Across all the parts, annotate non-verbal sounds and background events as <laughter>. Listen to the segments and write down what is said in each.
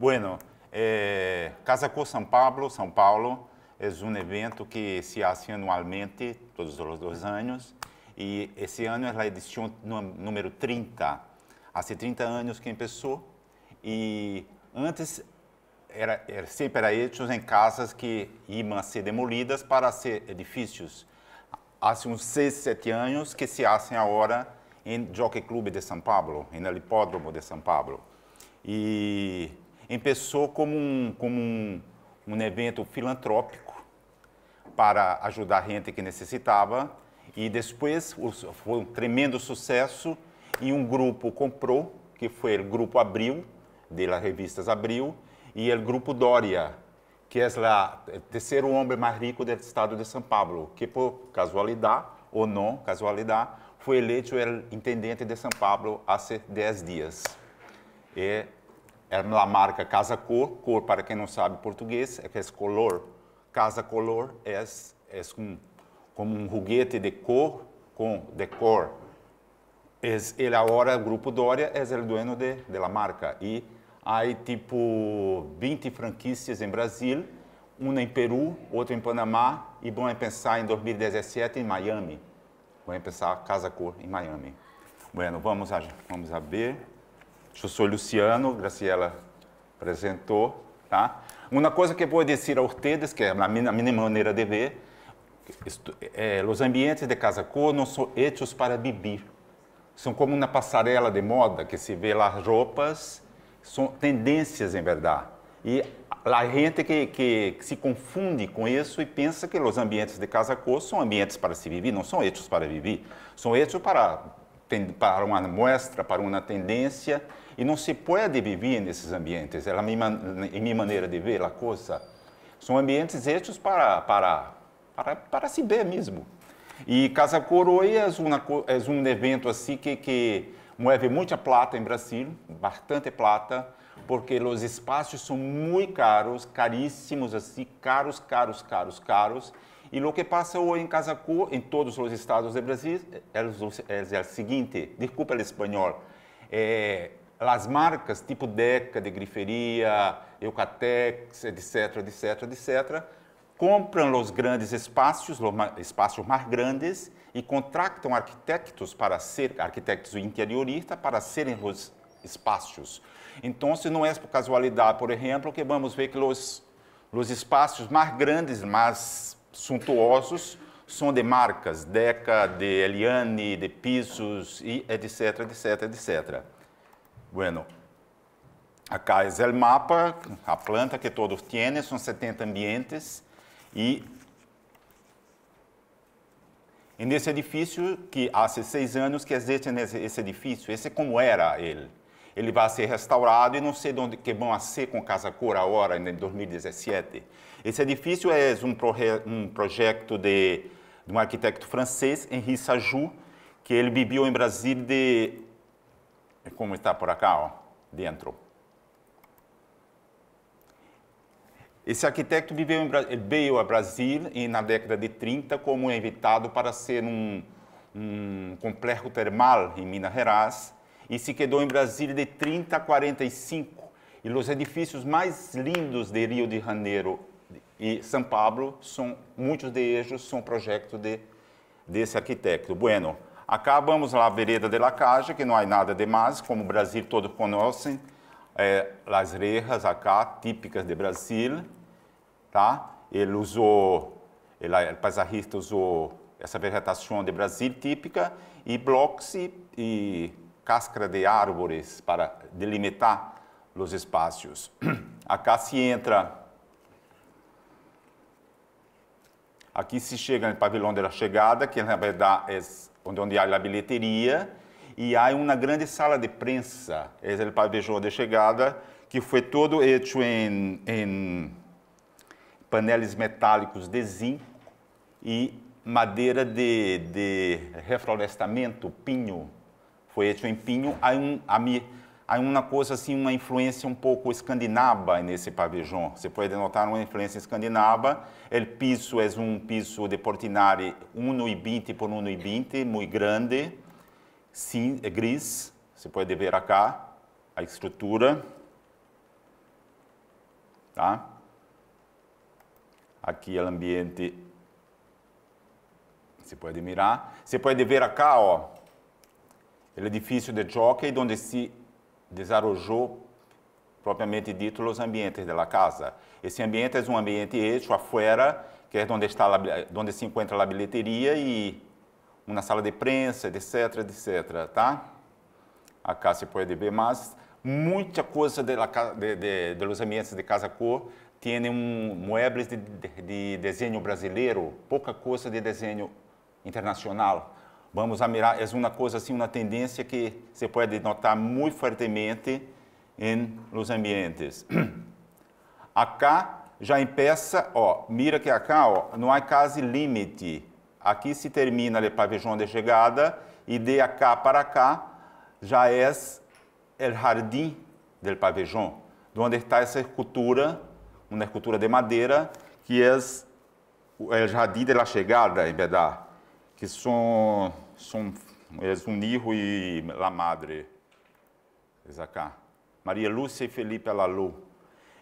Bueno, eh, Casa Cor São Paulo, São Paulo, é um evento que se faz anualmente, todos os dois anos, e esse ano é a edição número 30. Há 30 anos que começou, e antes era, era, sempre era hechos em casas que iam ser demolidas para ser edifícios. Há uns 6, 7 anos que se fazem agora em Jockey Club de São Paulo, em Hipódromo de São Paulo. E Empeçou como um, como um, um evento filantrópico para ajudar a gente que necessitava e depois foi um tremendo sucesso e um grupo comprou, que foi o Grupo Abril, da Revistas Abril, e o Grupo Dória, que é o é, terceiro homem mais rico do estado de São Paulo, que por casualidade ou não casualidade, foi eleito o intendente de São Paulo há 10 dias. E era na marca Casa Cor. Cor, para quem não sabe português, é que é color. Casa Color é, é um, como um ruguete de cor com decor. É ele agora, o Grupo Dória, é o dono de, de la marca. E há, tipo, 20 franquias em Brasil, uma em Peru, outra em Panamá, e vão pensar em 2017 em Miami. Vamos pensar Casa Cor em Miami. Bueno, vamos a, vamos a ver. Eu sou Luciano, Graciela apresentou, tá? Uma coisa que vou dizer a vocês, que é a minha, maneira de ver, é, os ambientes de casa cor não são feitos para beber. São como uma passarela de moda que se vê lá roupas, são tendências em verdade. E a gente que, que, que se confunde com isso e pensa que os ambientes de casa cor são ambientes para se viver, não são hechos para viver, são hechos para, para uma mostra, para uma tendência e não se pode viver nesses ambientes. é em minha maneira de ver, a coisa, são ambientes hechos para, para, para, para se ver mesmo. E Casa Coroia é, uma, é um evento assim que, que move muita plata em Brasil, bastante plata, porque os espaços são muito caros, caríssimos assim, caros, caros, caros, caros. E o que passa hoje em Casa Cor, em todos os estados do Brasil, é, é, é o seguinte, desculpa o espanhol, é, as marcas tipo Deca, de Griferia, Eucatex, etc., etc., etc., compram os grandes espaços, espaços mais grandes, e contratam arquitetos para ser, arquitetos interioristas, para serem os espaços. Então, se não é por casualidade, por exemplo, que vamos ver que os, os espaços mais grandes, mais suntuosos, são de marcas, Deca, de Eliane, de Pisos, e etc, etc, etc. Bueno, acá é o mapa, a planta que todos têm, são 70 ambientes e nesse edifício que há seis anos que existe nesse edifício, esse é como era ele. Ele vai ser restaurado e não sei onde que vão ser com Casa Cor agora, em 2017. Esse edifício é um, proje um projeto de, de um arquiteto francês, Henri Sajou, que ele viveu em Brasília de e é como está por acá, ó, dentro. Esse arquiteto viveu em, veio ao Brasil e, na década de 30 como invitado para ser um, um complexo termal em Minas Gerais e se quedou em Brasília de 30 a 45. E os edifícios mais lindos de Rio de Janeiro e São Paulo são muitos deles são projetos de desse arquiteto. Bueno, Acabamos lá a vereda de La Caja, que não há nada demais, como o Brasil todo conhece, é, as rejas acá, típicas de Brasil, tá? Ele usou, ele, o paisagista usou essa vegetação de Brasil típica e blocos e, e casca de árvores para delimitar os espaços. Acá <clears throat> se entra Aqui se chega no pavilhão da chegada, que na verdade é onde há a bilheteria e há uma grande sala de prensa, é o pavilhão de chegada, que foi todo feito em, em painéis metálicos de zinco e madeira de, de reflorestamento, pinho. Foi feito em pinho. Há um, a minha, há uma coisa assim, uma influência um pouco escandinava nesse pavilhão. Você pode notar uma influência escandinava. O piso é um piso de portinari 1,20 por 1,20, muito grande, sim, gris. Você pode ver aqui a estrutura. Tá? Aqui é o ambiente. Você pode mirar. Você pode ver aqui ó, o edifício de jockey, onde se desarrojou propriamente dito, os ambientes da casa. Esse ambiente é um ambiente eixo, afuera, que é onde, está, onde se encontra a bilheteria e uma sala de prensa, etc, etc, tá? Acá se pode ver mas Muita coisa de, de, de, de ambientes de casa cor tem um, muebles de, de, de desenho brasileiro, pouca coisa de desenho internacional vamos a mirar, é uma coisa assim, uma tendência que se pode notar muito fortemente em os ambientes. Acá já peça, ó, mira que acá, ó, não há quase limite. Aqui se termina o pavilhão de chegada e de acá para cá já é o jardim do pavilhão, onde está essa escultura, uma escultura de madeira, que é o é jardim da chegada, em verdade que são, são eles um hijo e la madre. Acá. Maria Lúcia e Felipe Alalu.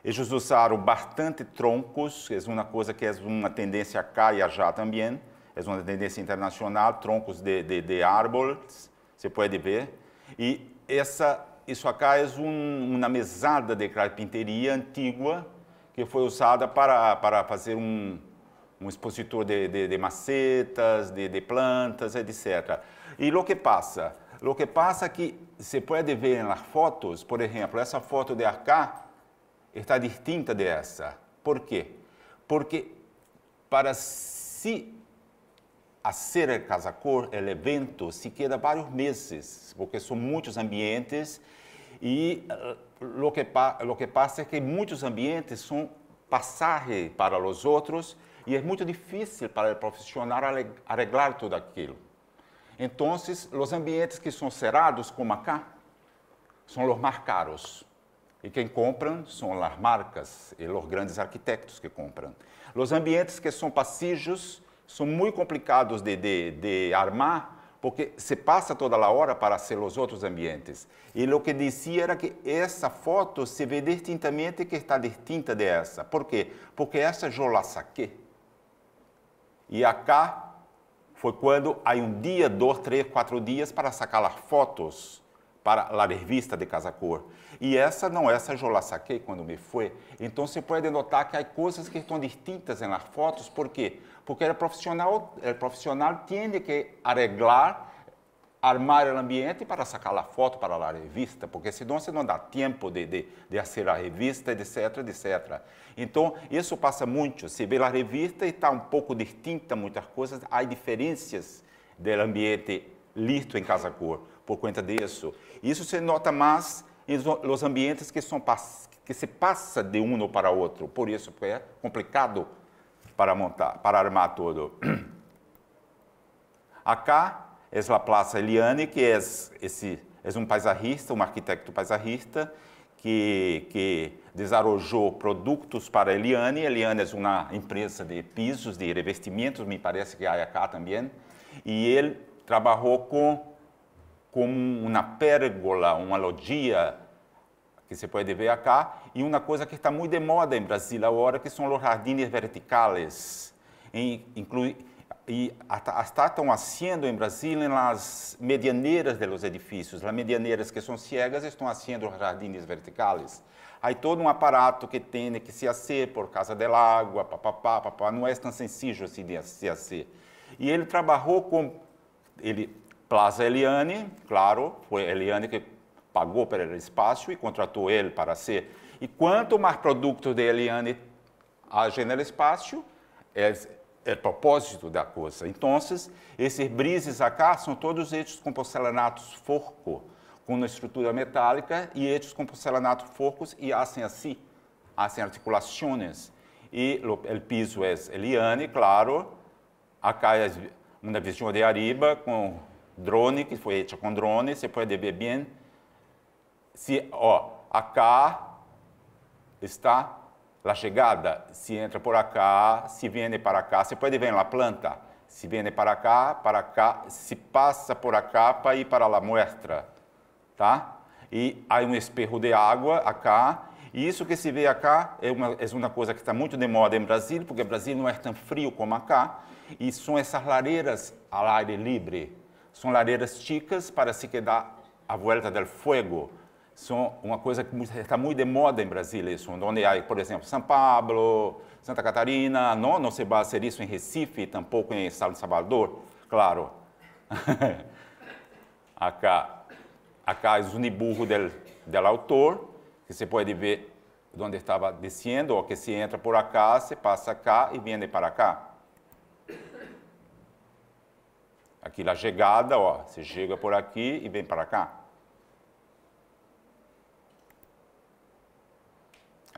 Eles usaram bastante troncos, é uma coisa que é uma tendência cá e já também, é uma tendência internacional, troncos de, de, de árvores, você pode ver. E essa, isso acá é um, uma mesada de carpinteria antiga que foi usada para, para fazer um, um expositor de, de, de macetas, de, de, plantas, etc. E o que passa? O que passa é que se pode ver nas fotos, por exemplo, essa foto de acá está distinta dessa. Por quê? Porque para se fazer o casacor, o evento, se queda vários meses, porque são muitos ambientes e eh, o que, que, passa é que muitos ambientes são passagem para os outros e é muito difícil para o profissional arreglar tudo aquilo. Então, os ambientes que são cerrados, como acá, são os mais caros. E quem compram são as marcas e os grandes arquitetos que compram. Os ambientes que são passijos são muito complicados de, de, de armar, porque se passa toda a hora para ser os outros ambientes. E o que dizia era que essa foto se vê distintamente que está distinta dessa. Por quê? Porque essa eu la saquei e acá foi quando há um dia, dois, três, quatro dias para sacar as fotos para a revista de Casa Cor. E essa não, essa eu já saquei quando me foi. Então você pode notar que há coisas que estão distintas nas fotos, por quê? Porque o profissional, o profissional tem que arreglar armar o ambiente para sacar a foto para a revista, porque senão você não dá tempo de, de, de fazer a revista, etc, etc. Então, isso passa muito. Se vê a revista e está um pouco distinta muitas coisas, há diferenças do ambiente listo em casa cor, por conta disso. Isso se nota mais nos ambientes que, são, que se passa de um para outro, por isso é complicado para montar, para armar tudo. Acá <clears throat> é a Plaza Eliane, que é esse é um paisagista, um arquiteto paisagista, que, que desarrojou produtos para Eliane. Eliane é uma empresa de pisos, de revestimentos, me parece que há aqui também. E ele trabalhou com, com uma pérgola, uma logia que se pode ver aqui e uma coisa que está muito de moda em Brasil agora, que são os jardins verticais, inclui e estão fazendo em Brasil en medianeiras dos de los edificios. que são ciegas estão fazendo jardins verticais. Há todo um aparato que tem que se hacer por causa da água, papapá, papá. Não é tão sencillo assim de se hacer. E ele trabalhou com ele, Plaza Eliane, claro, foi Eliane que pagou pelo espaço e contratou ele para ser. E quanto mais produto de Eliane haja no espaço é é propósito da coisa. Então, esses brises acá são todos hechos com porcelanatos forco, com uma estrutura metálica, e hechos com porcelanato forcos e assim assim, hacen articulações. E o piso é Eliane, claro, acá é uma visão de arriba com drone, que foi feita com drone, você pode ver bem. Se, ó, acá está La chegada, se entra por acá, se vem para cá, se pode ver na planta, se vem para cá, para cá, se passa por acá para ir para a muestra, tá? E há um espelho de água acá, e isso que se vê acá é uma, é uma coisa que está muito de moda em Brasil, porque o Brasil não é tão frio como acá, e são essas lareiras ao ar livre. São lareiras chicas para se quedar à volta do fogo, são uma coisa que está muito de moda em Brasília, isso, onde há, por exemplo, São Paulo, Santa Catarina, não, não se baseia isso em Recife, tampouco em Salvador, claro. acá, acá é o uniburro del, del autor, que se pode ver onde estava descendo, ou que se entra por acá, se passa cá e vem para cá. Aqui a chegada, ó, se chega por aqui e vem para cá.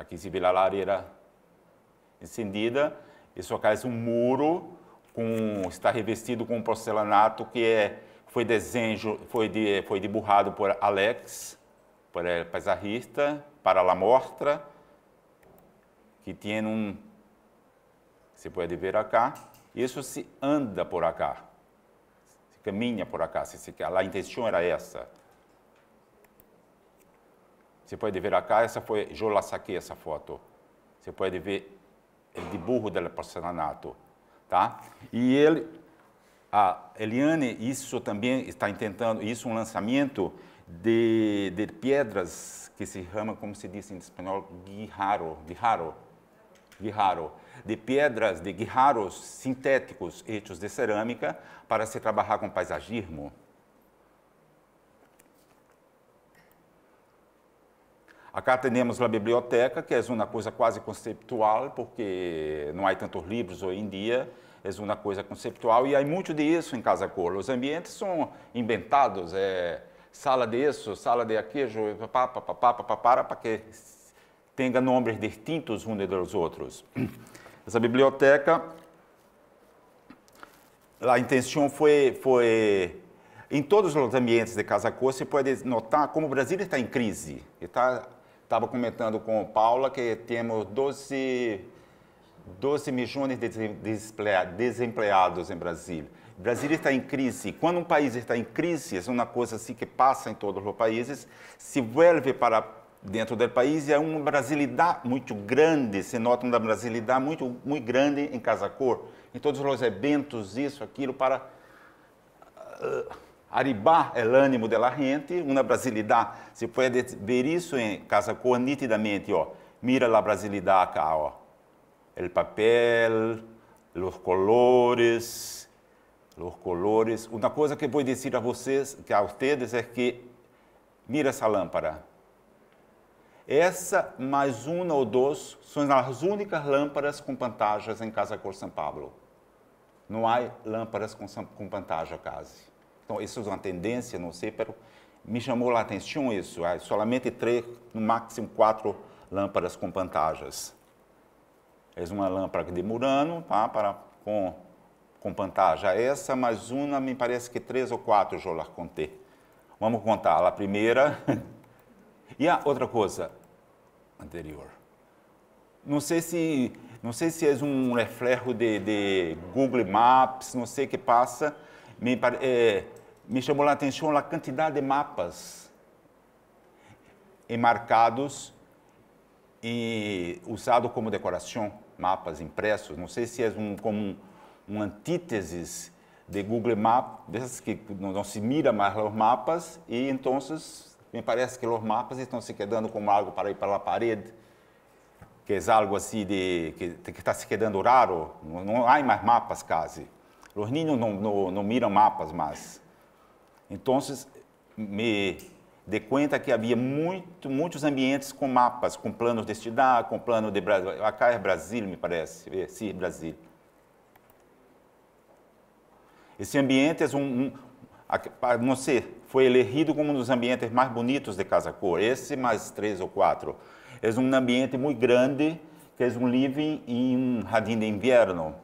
Aqui se vê a lareira encendida. Isso aqui é um muro com está revestido com porcelanato que é foi desenho foi de foi diburrado por Alex, por paisarrista para a mostra que tem um você pode ver acá. Isso se anda por acá, se caminha por acá. Se, se, a intenção era essa. Você pode ver acá, essa foi, eu la saquei essa foto. Você pode ver o dibujo do porcelanato, tá? E ele, a Eliane, isso também está tentando, isso é um lançamento de, de pedras que se chama, como se diz em espanhol, guijaro, guijaro, guijaro. de pedras de guijaros sintéticos, hechos de cerâmica, para se trabalhar com paisagismo. Acá temos a biblioteca, que é uma coisa quase conceptual, porque não há tantos livros hoje em dia, é uma coisa conceptual e há muito disso em Casa Cor. Os ambientes são inventados, é sala disso, sala de aquilo, para que tenha nomes distintos uns dos outros. <clears throat> Essa biblioteca, a intenção foi foi em todos os ambientes de Casa Cor, se pode notar como o Brasil está em crise, está estava comentando com o Paula que temos 12, 12 milhões de desempregados em Brasília. O Brasil está em crise. Quando um país está em crise, é uma coisa assim que passa em todos os países, se vuelve para dentro do país e é uma brasilidade muito grande, se nota uma brasilidade muito, muito grande em casa cor, em todos os eventos, isso, aquilo, para... Uh, Arribar é de la gente, uma brasilidade se pode ver isso em casa cor nitidamente, ó. Mira la brasilidade cá, ó. El papel, os colores, os colores. Uma coisa que vou dizer a vocês, que a vocês é que mira essa lâmpada. Essa mais uma ou duas são as únicas lâmpadas com pantagens em Casa Cor São Paulo. Não há lâmpadas com, com pantagem quase. Então, isso é uma tendência, não sei, mas me chamou a atenção isso. É ah, somente três, no máximo quatro lâmpadas com pantagens. É uma lâmpada de Murano, tá, para, com, com pantagem essa, mas uma, me parece que três ou quatro, Jolar Conté. Vamos contar a primeira. <laughs> e a outra coisa anterior. Não sei se não sei se é um reflexo de, de Google Maps, não sei o que passa. Me, é, me chamou a atenção a quantidade de mapas enmarcados e usado como decoração, mapas impressos. Não sei se é um, como um, um antítese de Google Maps, dessas que não, não, se mira mais os mapas e então me parece que os mapas estão se quedando como algo para ir para a parede, que é algo assim de que está se quedando raro. Não, não há mais mapas quase. Os meninos não, não, não miram mapas mais. Então, me de conta que havia muito, muitos ambientes com mapas, com planos de cidade, com plano de Brasil. Acá é Brasil, me parece. Eh, sim, Brasil. Esse ambiente é um, um não sei, foi elegido como um dos ambientes mais bonitos de Casa Cor, esse mais três ou quatro. É um ambiente muito grande, que é um living e um jardim de inverno,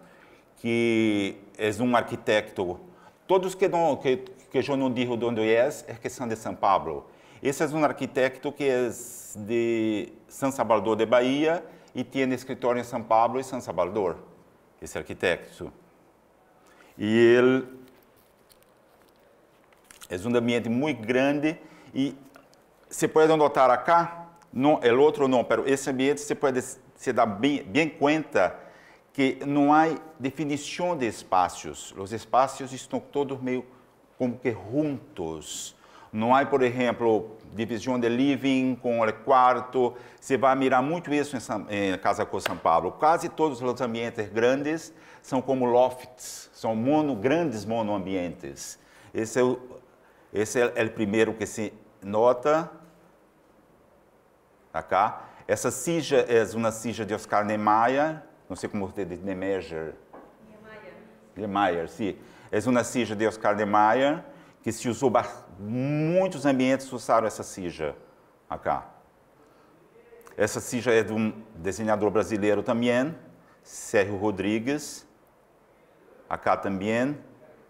que é um arquiteto. Todos que, não, que que eu não digo de onde é, é que é são de São Paulo. Esse é um arquiteto que é de São Salvador de Bahia e tem escritório em São Paulo e São Salvador, esse arquiteto. E ele é um ambiente muito grande e se pode notar acá, não, é outro não, mas esse ambiente se pode se dar bem, bem conta que não há definição de espaços. Os espaços estão todos meio como que juntos. Não há, por exemplo, divisão de living com o quarto. Você vai mirar muito isso em, São, em Casa com São Paulo. Quase todos os ambientes grandes são como lofts, são mono, grandes monoambientes. Esse é o, esse é o é primeiro que se nota. Tá Essa sija é uma sija de Oscar Niemeyer, não sei como você diz, Niemeyer. Niemeyer. Niemeyer, sim. É uma sija de Oscar de Maia, que se usou, muitos ambientes usaram essa sija, acá. Essa sija é de um desenhador brasileiro também, Sérgio Rodrigues, acá também.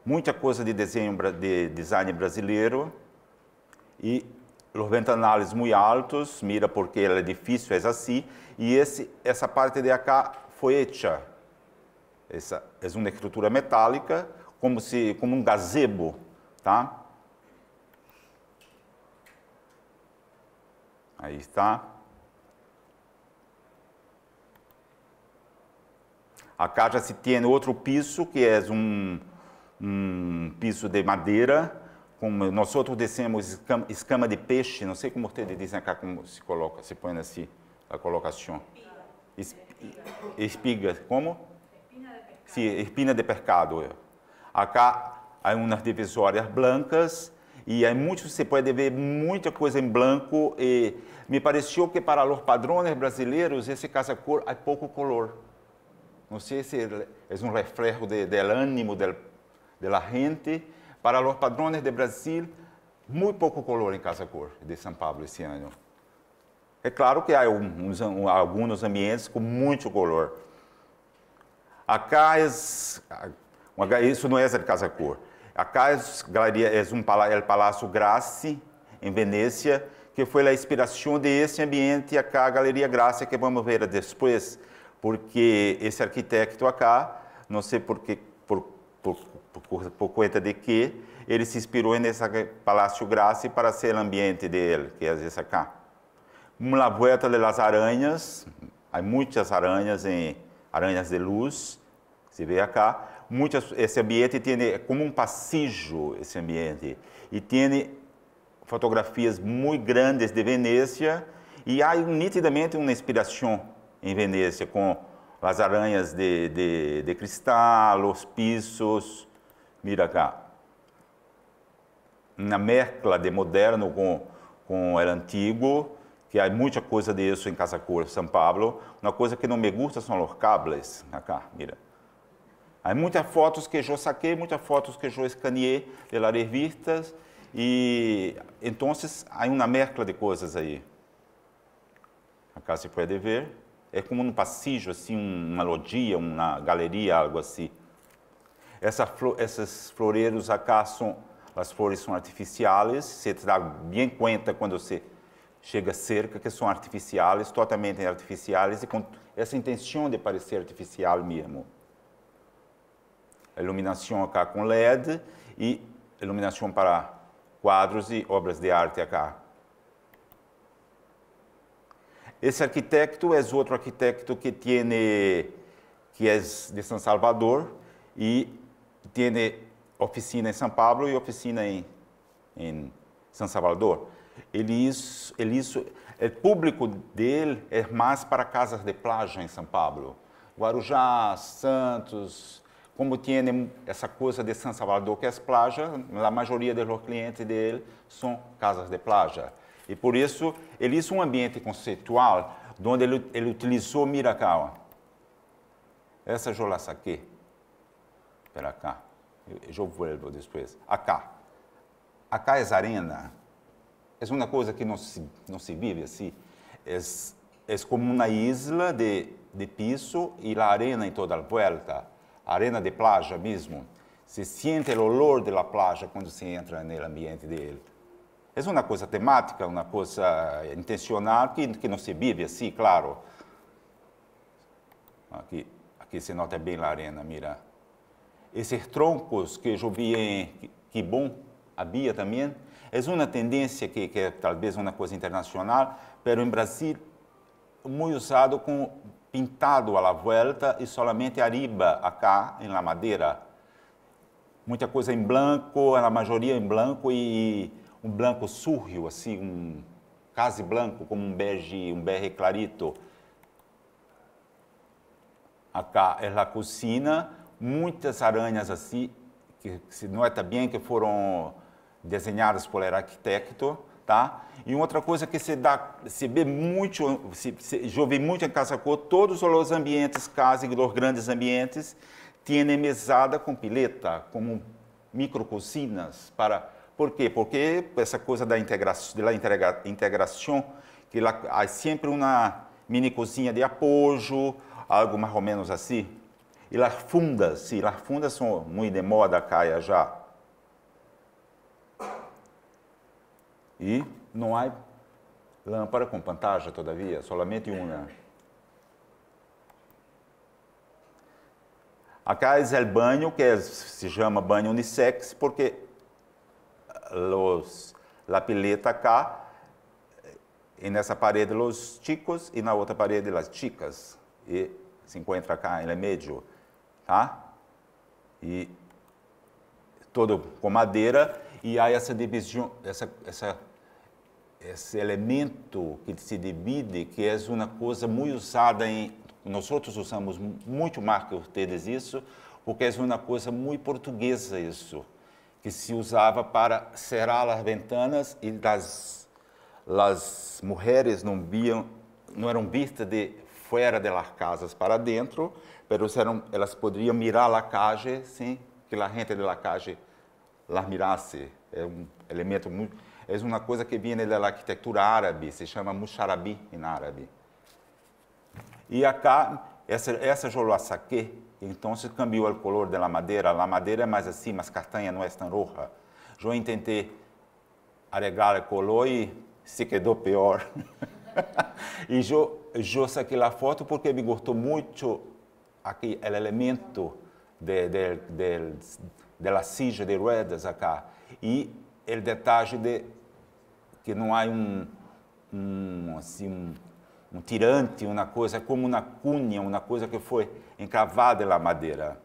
Muita coisa de desenho de design brasileiro e os ventanales muito altos, mira porque ela é difícil, é assim. E esse, essa parte de acá foi hecha. Essa é uma estrutura metálica como, se, como um gazebo, tá? Aí está. A caixa se tem outro piso, que é um, um piso de madeira, como nós outros dizemos escama, escama, de peixe, não sei como vocês dizem cá, como se coloca, se põe assim, a colocação. Espiga. Espiga, como? Espina de pescado. Sim, espina de pescado. É. Acá há umas divisórias brancas e aí muito se pode ver muita coisa em branco e eh, me pareceu que para os padrões brasileiros esse casa cor há pouco color. Não sei se é um reflexo de, do ânimo del, da gente. Para os padrões de Brasil, muito pouco color em casa cor de São Paulo esse ano. É claro que há uns, alguns ambientes com muito color. Acá é isso não é a casa cor. A casa galeria é um pala, é Palácio Grassi, em Venecia, que foi a inspiração desse ambiente acá, a Galeria Grassi, que vamos ver depois, porque esse arquiteto acá, não sei por, que, por, por, por, por conta de que, ele se inspirou nesse Palácio Grassi para ser o ambiente dele, que é esse acá. Uma volta das aranhas, há muitas aranhas, em aranhas de luz, se vê acá, muchas, esse ambiente é como um passeio esse ambiente, e tem fotografias muito grandes de Venecia e há nitidamente uma inspiração em Veneza com as aranhas de, de, de cristal, os pisos. Mira cá. Na mescla de moderno com, com era antigo, que há muita coisa disso em Casa Cor, São Paulo. Uma coisa que não me gusta são os cables. cá mira. Há muitas fotos que eu saquei, muitas fotos que eu escaneei pelas revistas e então há uma mescla de coisas aí. Acá se pode ver, é como um passeio assim, uma loja, uma galeria, algo assim. Essa flor, esses floreiros acá são as flores são artificiais, se dá bem conta quando você chega cerca que são artificiais, totalmente artificiais e com essa intenção de parecer artificial mesmo iluminação acá com LED e iluminação para quadros e obras de arte acá. Esse arquiteto é outro arquiteto que tem que é de São Salvador e tem oficina em São Paulo e oficina em, em São Salvador. Ele isso, ele isso, o público dele é mais para casas de praia em São Paulo, Guarujá, Santos, como tem essa coisa de San Salvador que é plaja, a maioria dos clientes dele são casas de plaja. E por isso, ele fez um ambiente conceitual onde ele, ele utilizou Miracá. Essa eu la saquei. Espera cá. Eu volto depois. Acá. Acá é arena. É uma coisa que não se, não se vive assim. É, é como uma isla de, de piso e a arena em toda a volta arena de playa mesmo, se sente o olor da la quando se entra no ambiente dele. É uma coisa temática, uma coisa intencional que, que se vive assim, claro. Aqui, aqui se nota bem a arena, mira. Esses troncos que eu vi em bom havia também, é uma tendência que, que é talvez uma coisa internacional, mas em Brasil, muito usado com pintado à la vuelta e somente arriba, acá, em la madeira. Muita coisa em branco, a maioria em branco e um branco sujo, assim, um quase branco, como um bege, um bege clarito. Acá é la cocina, muitas aranhas assim, que se nota bem que foram desenhadas por arquiteto, tá? E outra coisa é que se dá, vê muito, se, se jovem muito em casa cor, todos os ambientes, casas, os grandes ambientes, têm mesada com pileta, como micrococinas para por quê? Porque essa coisa da integração, da integração que lá há sempre uma mini cozinha de apoio, algo mais ou menos assim. E as fundas, sim, as fundas são muito de moda, Caia, já E não há lâmpada com pantalla, todavia, somente uma. Acá é o banho, que se chama banho unissex, porque los, la pileta cá, e nessa parede los chicos e na outra parede las chicas. E se encontra acá, em é meio, tá? E todo com madeira e há essa divisão, essa, essa esse elemento que se divide, que é uma coisa muito usada em nós outros usamos muito mais que vocês isso, porque é uma coisa muito portuguesa isso, que se usava para cerrar as ventanas e das as mulheres não viam, não eram vistas de fora das casas para dentro, mas eram, elas poderiam mirar a casa, sim, que a gente da casa las mirasse. É um elemento muito é uma coisa que vem da arquitetura árabe, se chama musharabi em árabe. E acá, essa, essa eu la então se cambiou o color da madeira, a madeira é mais assim, mas castanha não é tão roja. Eu tentei arregar o color e se quedou pior. <laughs> e eu, eu saquei a foto porque me gostou muito aqui o elemento de, de, de, de, de de rodas acá e o detalhe de que não há um, um assim, um, um tirante, uma coisa é como uma cunha, uma coisa que foi encravada na madeira. <clears throat>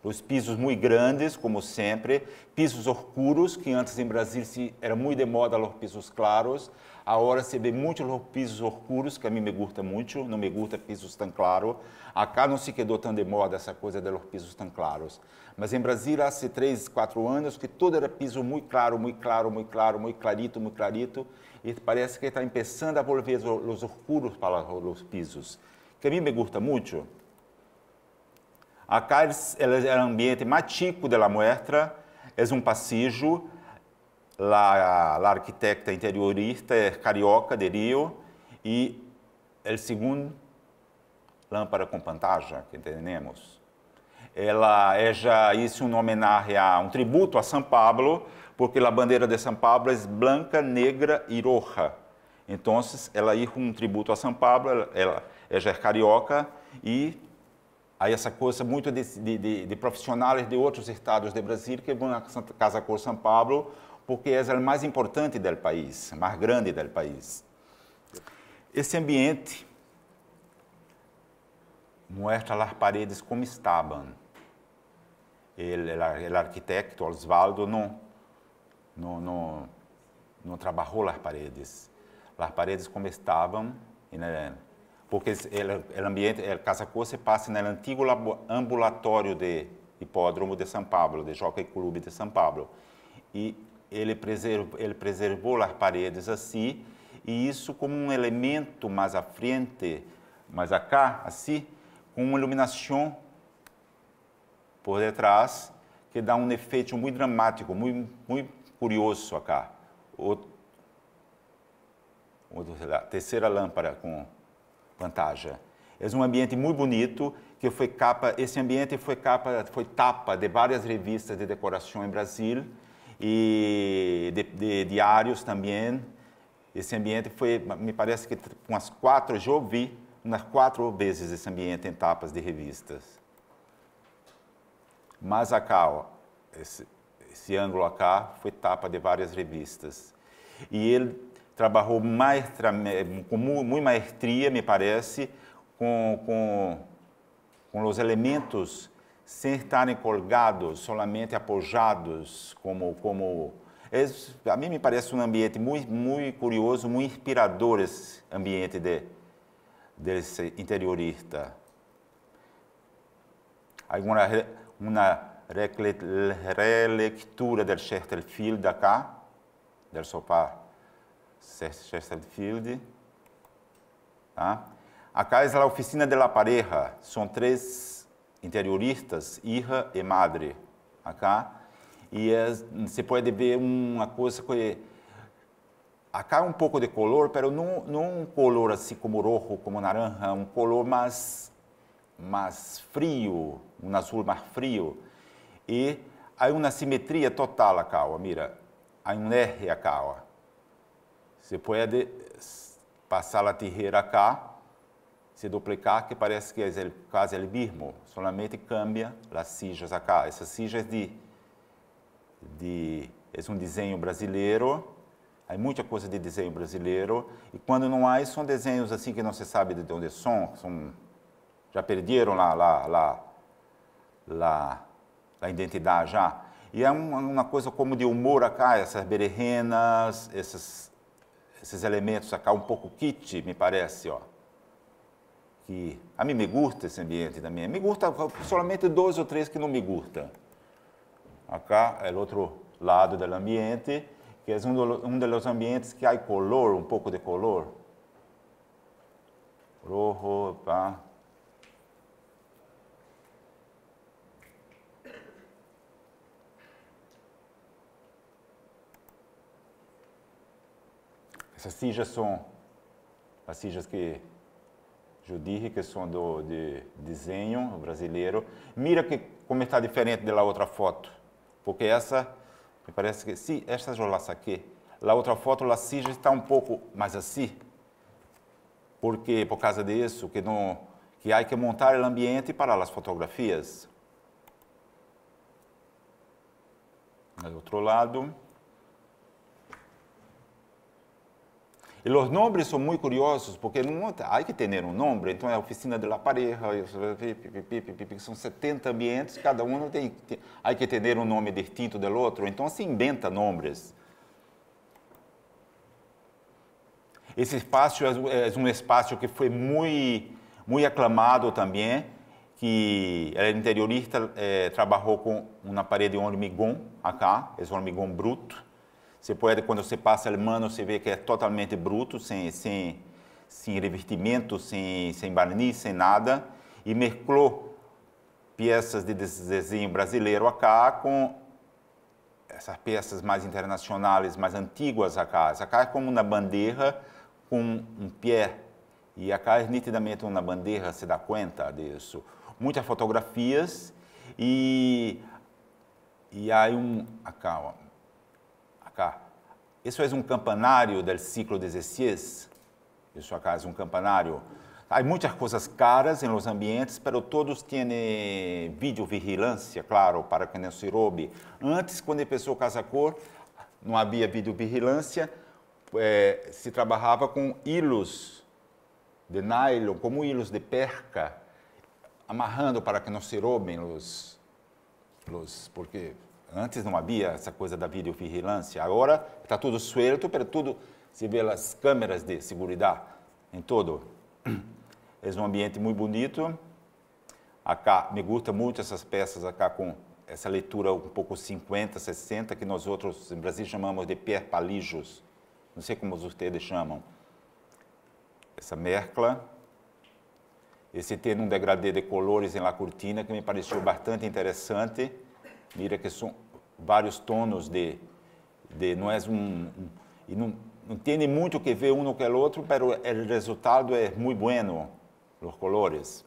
Os pisos muito grandes, como sempre, pisos escuros, que antes em Brasil era muito de moda os pisos claros, agora se vê muito os pisos escuros, que a mim me gusta muito, não me gusta pisos tão claros. Acá não se quedou tão de moda essa coisa de los pisos tão claros. Mas em Brasília, há três, quatro anos, que todo era piso muito claro, muito claro, muito claro, muito clarito, muito clarito, e parece que está começando a volver os escuros para os pisos, que a mim me gusta muito. Acá é o ambiente mais chico da muestra. é um passeio, a, arquiteta interiorista é carioca de Rio, e é o segundo, lâmpada com pantalla, que entendemos ela é já isso um homenagem a um tributo a São Paulo, porque a bandeira de São Paulo é branca, negra e roja. Então, ela ir um tributo a São Paulo, ela é já carioca e aí essa coisa muito de, de, de, de profissionais de outros estados do Brasil que vão na Casa Cor São Paulo, porque é a mais importante do país, mais grande do país. Esse ambiente mostra as paredes como estavam ele el é arquitecto Osvaldo não, não, não, não trabalhou as paredes. As paredes como estavam, né, porque o ambiente, a casa se passa no antigo ambulatório de hipódromo de São Paulo, de Jockey Clube de São Paulo. E ele preservou, ele preservou as paredes assim, e isso como um elemento mais à frente, mais acá, assim, com uma iluminação por detrás, que dá um efeito muito dramático, muito, muito curioso acá. Outro, lá, terceira lâmpada com vantagem. É um ambiente muito bonito que foi capa. Esse ambiente foi capa, foi tapa de várias revistas de decoração em Brasil e de, de diários também. Esse ambiente foi, me parece que umas quatro, já ouvi umas quatro vezes esse ambiente em tapas de revistas. Mas a cá, esse, esse ângulo acá, foi tapa de várias revistas. E ele trabalhou maestra, com muita maestria, me parece, com, com, com os elementos sem estarem colgados, somente apoiados como... como é, a mim me parece um ambiente muito, muito curioso, muito inspirador esse ambiente de, desse interiorista. Alguma una releitura del Chesterfield acá, del sopar Chesterfield. Tá? Acá é a oficina de la pareja, são três interioristas, hija e madre, acá. Tá e é, você pode ver uma coisa que acá é um pouco de color, mas não, um color assim como rojo, como naranja, é um color mais, mais frio, um azul mais frio. E há uma simetria total acá, oh, mira, há um R acá. Você oh. pode passar a tijeira acá, se duplicar, que parece que é quase o mesmo, somente cambia as sijas acá. Essas sijas de, de é um desenho brasileiro, há muita coisa de desenho brasileiro, e quando não há, são desenhos assim que não se sabe de onde são, são já perderam lá, lá, lá la, la identidade já. E é uma coisa como de humor acá, essas berenjenas, esses, esses elementos acá um pouco kit, me parece, ó. Que a mim me gusta esse ambiente também. Me gusta somente dois ou três que não me gusta. Acá é o outro lado do ambiente, que é um, um dos ambientes que há color, um pouco de color. Rojo, pá. essas tijas são as tijas que eu disse que são do de desenho brasileiro. Mira que como está diferente da outra foto, porque essa me parece que sim, essa eu la saquei, a outra foto a tija está um pouco mais assim, porque por causa disso que não que há que montar o ambiente para as fotografias. Do outro lado. E os nomes são muito curiosos, porque não, há que ter um nome. Então, é a oficina de la pareja, são 70 ambientes, cada um tem, tem que ter um nome distinto do outro. Então, se inventa nomes. Esse espaço é, é, é um espaço que foi muito, muito aclamado também, que era é interiorista, é, trabalhou com uma parede de hormigão, acá, esse hormigão bruto, você pode, quando você passa a mano, você vê que é totalmente bruto, sem, sem, sem revestimento, sem, sem barniz, sem nada. E mesclou peças de desenho brasileiro acá com essas peças mais internacionais, mais antigas acá. acá é como uma bandeira com um pé. E acá é nitidamente uma bandeira, se dá conta disso. Muitas fotografias e, e aí um... Acá, ó isso é um campanário do ciclo 16. Isso acaso é um campanário. Há muitas coisas caras em los ambientes, mas todos têm videovigilância, claro, para que não se roube. Antes, quando a pessoa casa cor, não havia videovigilância, eh, se trabalhava com hilos de nylon, como hilos de perca, amarrando para que não se roubem os, os porque Antes não havia essa coisa da videovigilância. Agora está tudo suelto, para tudo se vê as câmeras de segurança em todo. <clears throat> É um ambiente muito bonito. Acá me gusta muito essas peças acá com essa leitura um pouco 50, 60 que nós outros em Brasil chamamos de perpalijos. Não sei como vocês chamam. Essa mescla esse tem um degradê de colores em la cortina que me pareceu bastante interessante. Mira que são vários tons de, de não é um, e não, não tem muito que ver um com o é outro, mas o resultado é muito bueno, os colores.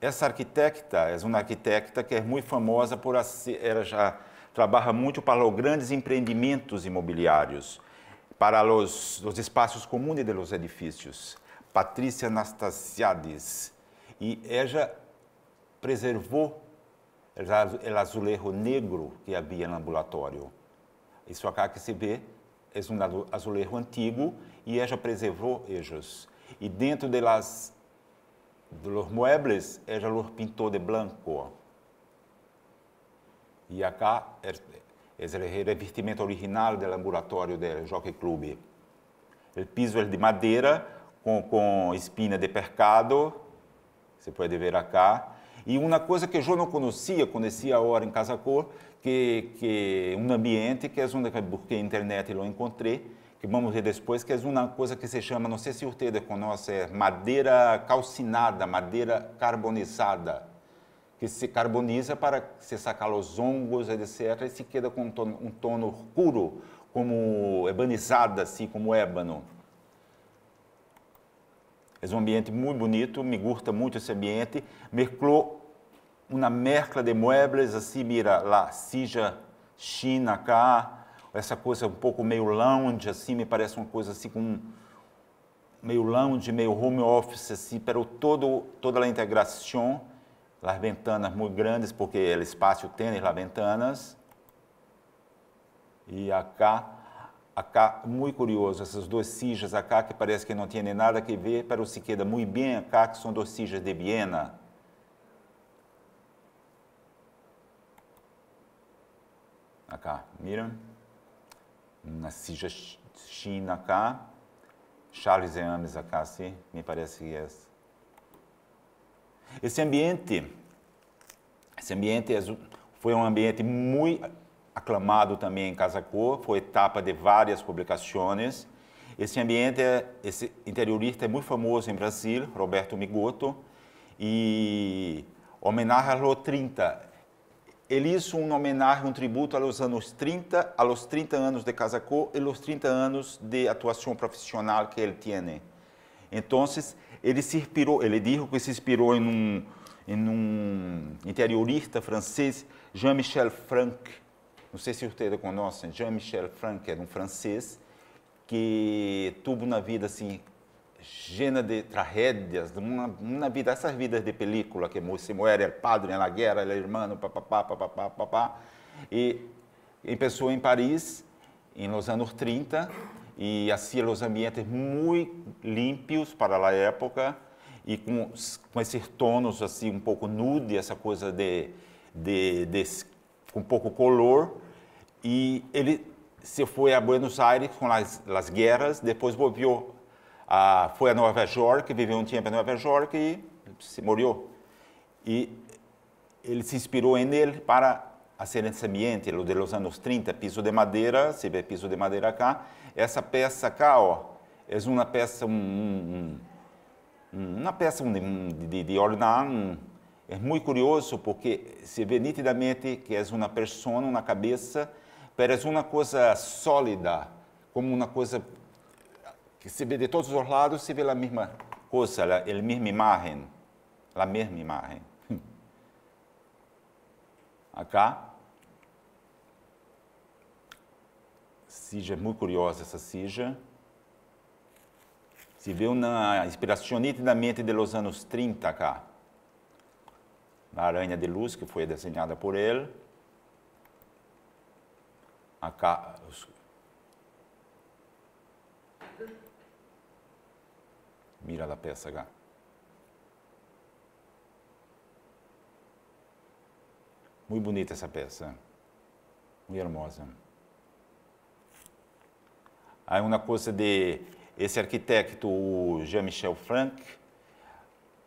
Essa arquiteta é uma arquiteta que é muito famosa por ela já trabalha muito para os grandes empreendimentos imobiliários, para os, os espaços comuns de los edifícios. Patrícia Anastasiades. E ela preservou é o azulejo negro que havia no ambulatório. Isso aqui que se vê é um azulejo antigo e ela é, preservou eles. E dentro delas dos muebles, ela é, os pintou de branco. E aqui é o é, revestimento original do ambulatório do Jockey Club. O piso é de madeira com, com espina de percado. você pode ver aqui. E uma coisa que eu não conhecia, conhecia agora em Casa Cor, que, que é um ambiente que é um porque a internet eu encontrei, que vamos ver depois, que é uma coisa que se chama, não sei se vocês conhecem, é madeira calcinada, madeira carbonizada, que se carboniza para se sacar os hongos, etc., e se queda com um tono, um tono escuro, como ebanizada, assim, como ébano. É um ambiente muito bonito, me gusta muito esse ambiente. Mesclou uma mescla de muebles, assim, mira, lá, Sija, China, cá, essa coisa um pouco meio lounge, assim, me parece uma coisa assim com meio lounge, meio home office, assim, para todo, toda a integração, as ventanas muito grandes, porque é o espaço tem as ventanas, e acá acá, muito curioso, essas duas sigas acá que parece que não têm nada a ver, para o queda muito bem acá, que são duas sigas de Viena. Acá, mira. Uma sija China acá. Charles Eames acá, sim, me parece que é. Esse ambiente, esse ambiente é foi um ambiente muito aclamado também em Casacô, foi etapa de várias publicações. Esse ambiente, esse interiorista é muito famoso em Brasil, Roberto Migoto e homenagem aos 30. Ele hizo uma homenagem, um tributo aos anos 30, aos 30 anos de Casacô e aos 30 anos de atuação profissional que ele tem. Então, ele se inspirou, ele disse que se inspirou em um, em um interiorista francês, Jean-Michel Franck, não sei se vocês conhecem, Jean-Michel Franck, um francês que teve uma vida assim cheia de tragédias, uma, uma vida essas vidas de película que se muere o padre é na guerra, a é irmão, papapá, papapá, papapá. E começou em Paris, em nos anos 30, e assim os ambientes muito limpos para a época e com, com esses tonos assim um pouco nude, essa coisa de, de, de com pouco color e ele se foi a Buenos Aires com as, as guerras, depois voltou, a, foi a Nova York, viveu um tempo em Nova York e se morreu. E ele se inspirou em ele para hacer esse ambiente, o de los anos 30, piso de madeira, se vê piso de madeira cá. Essa peça cá, ó, é uma peça, um, um, uma peça de, de, de ornar, um, é muito curioso porque se vê nitidamente que é uma pessoa, uma cabeça, para uma coisa sólida, como uma coisa que se vê de todos os lados, se vê a mesma coisa, a, mesma imagem, a mesma imagem. Hum. Acá, sija é muito curiosa essa sija. Se vê uma inspiração nitidamente dos anos 30 cá. A aranha de luz que foi desenhada por ele a ca... mira da peça H. Muito bonita essa peça. Muito hermosa. Há uma coisa de esse arquiteto, o Jean-Michel Franck,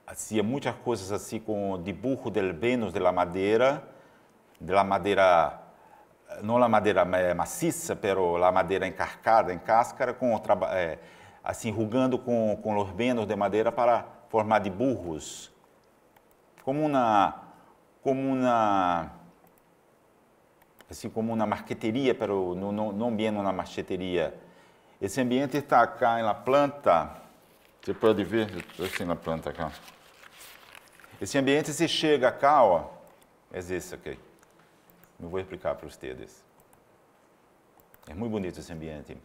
fazia muitas coisas assim com dibujo del Vênus de la madeira, de la madeira não a madeira é, maciça, pero a madeira encarcada, em cáscara, com é, assim rugando com com os de madeira para formar de burros, como uma como uma assim como uma marqueteria, pero não não não bem uma marqueteria. Esse ambiente está cá na planta. Você pode ver assim na planta cá. Esse ambiente se chega cá, ó, é esse aqui. Okay. Eu vou explicar para vocês. É muito bonito esse ambiente.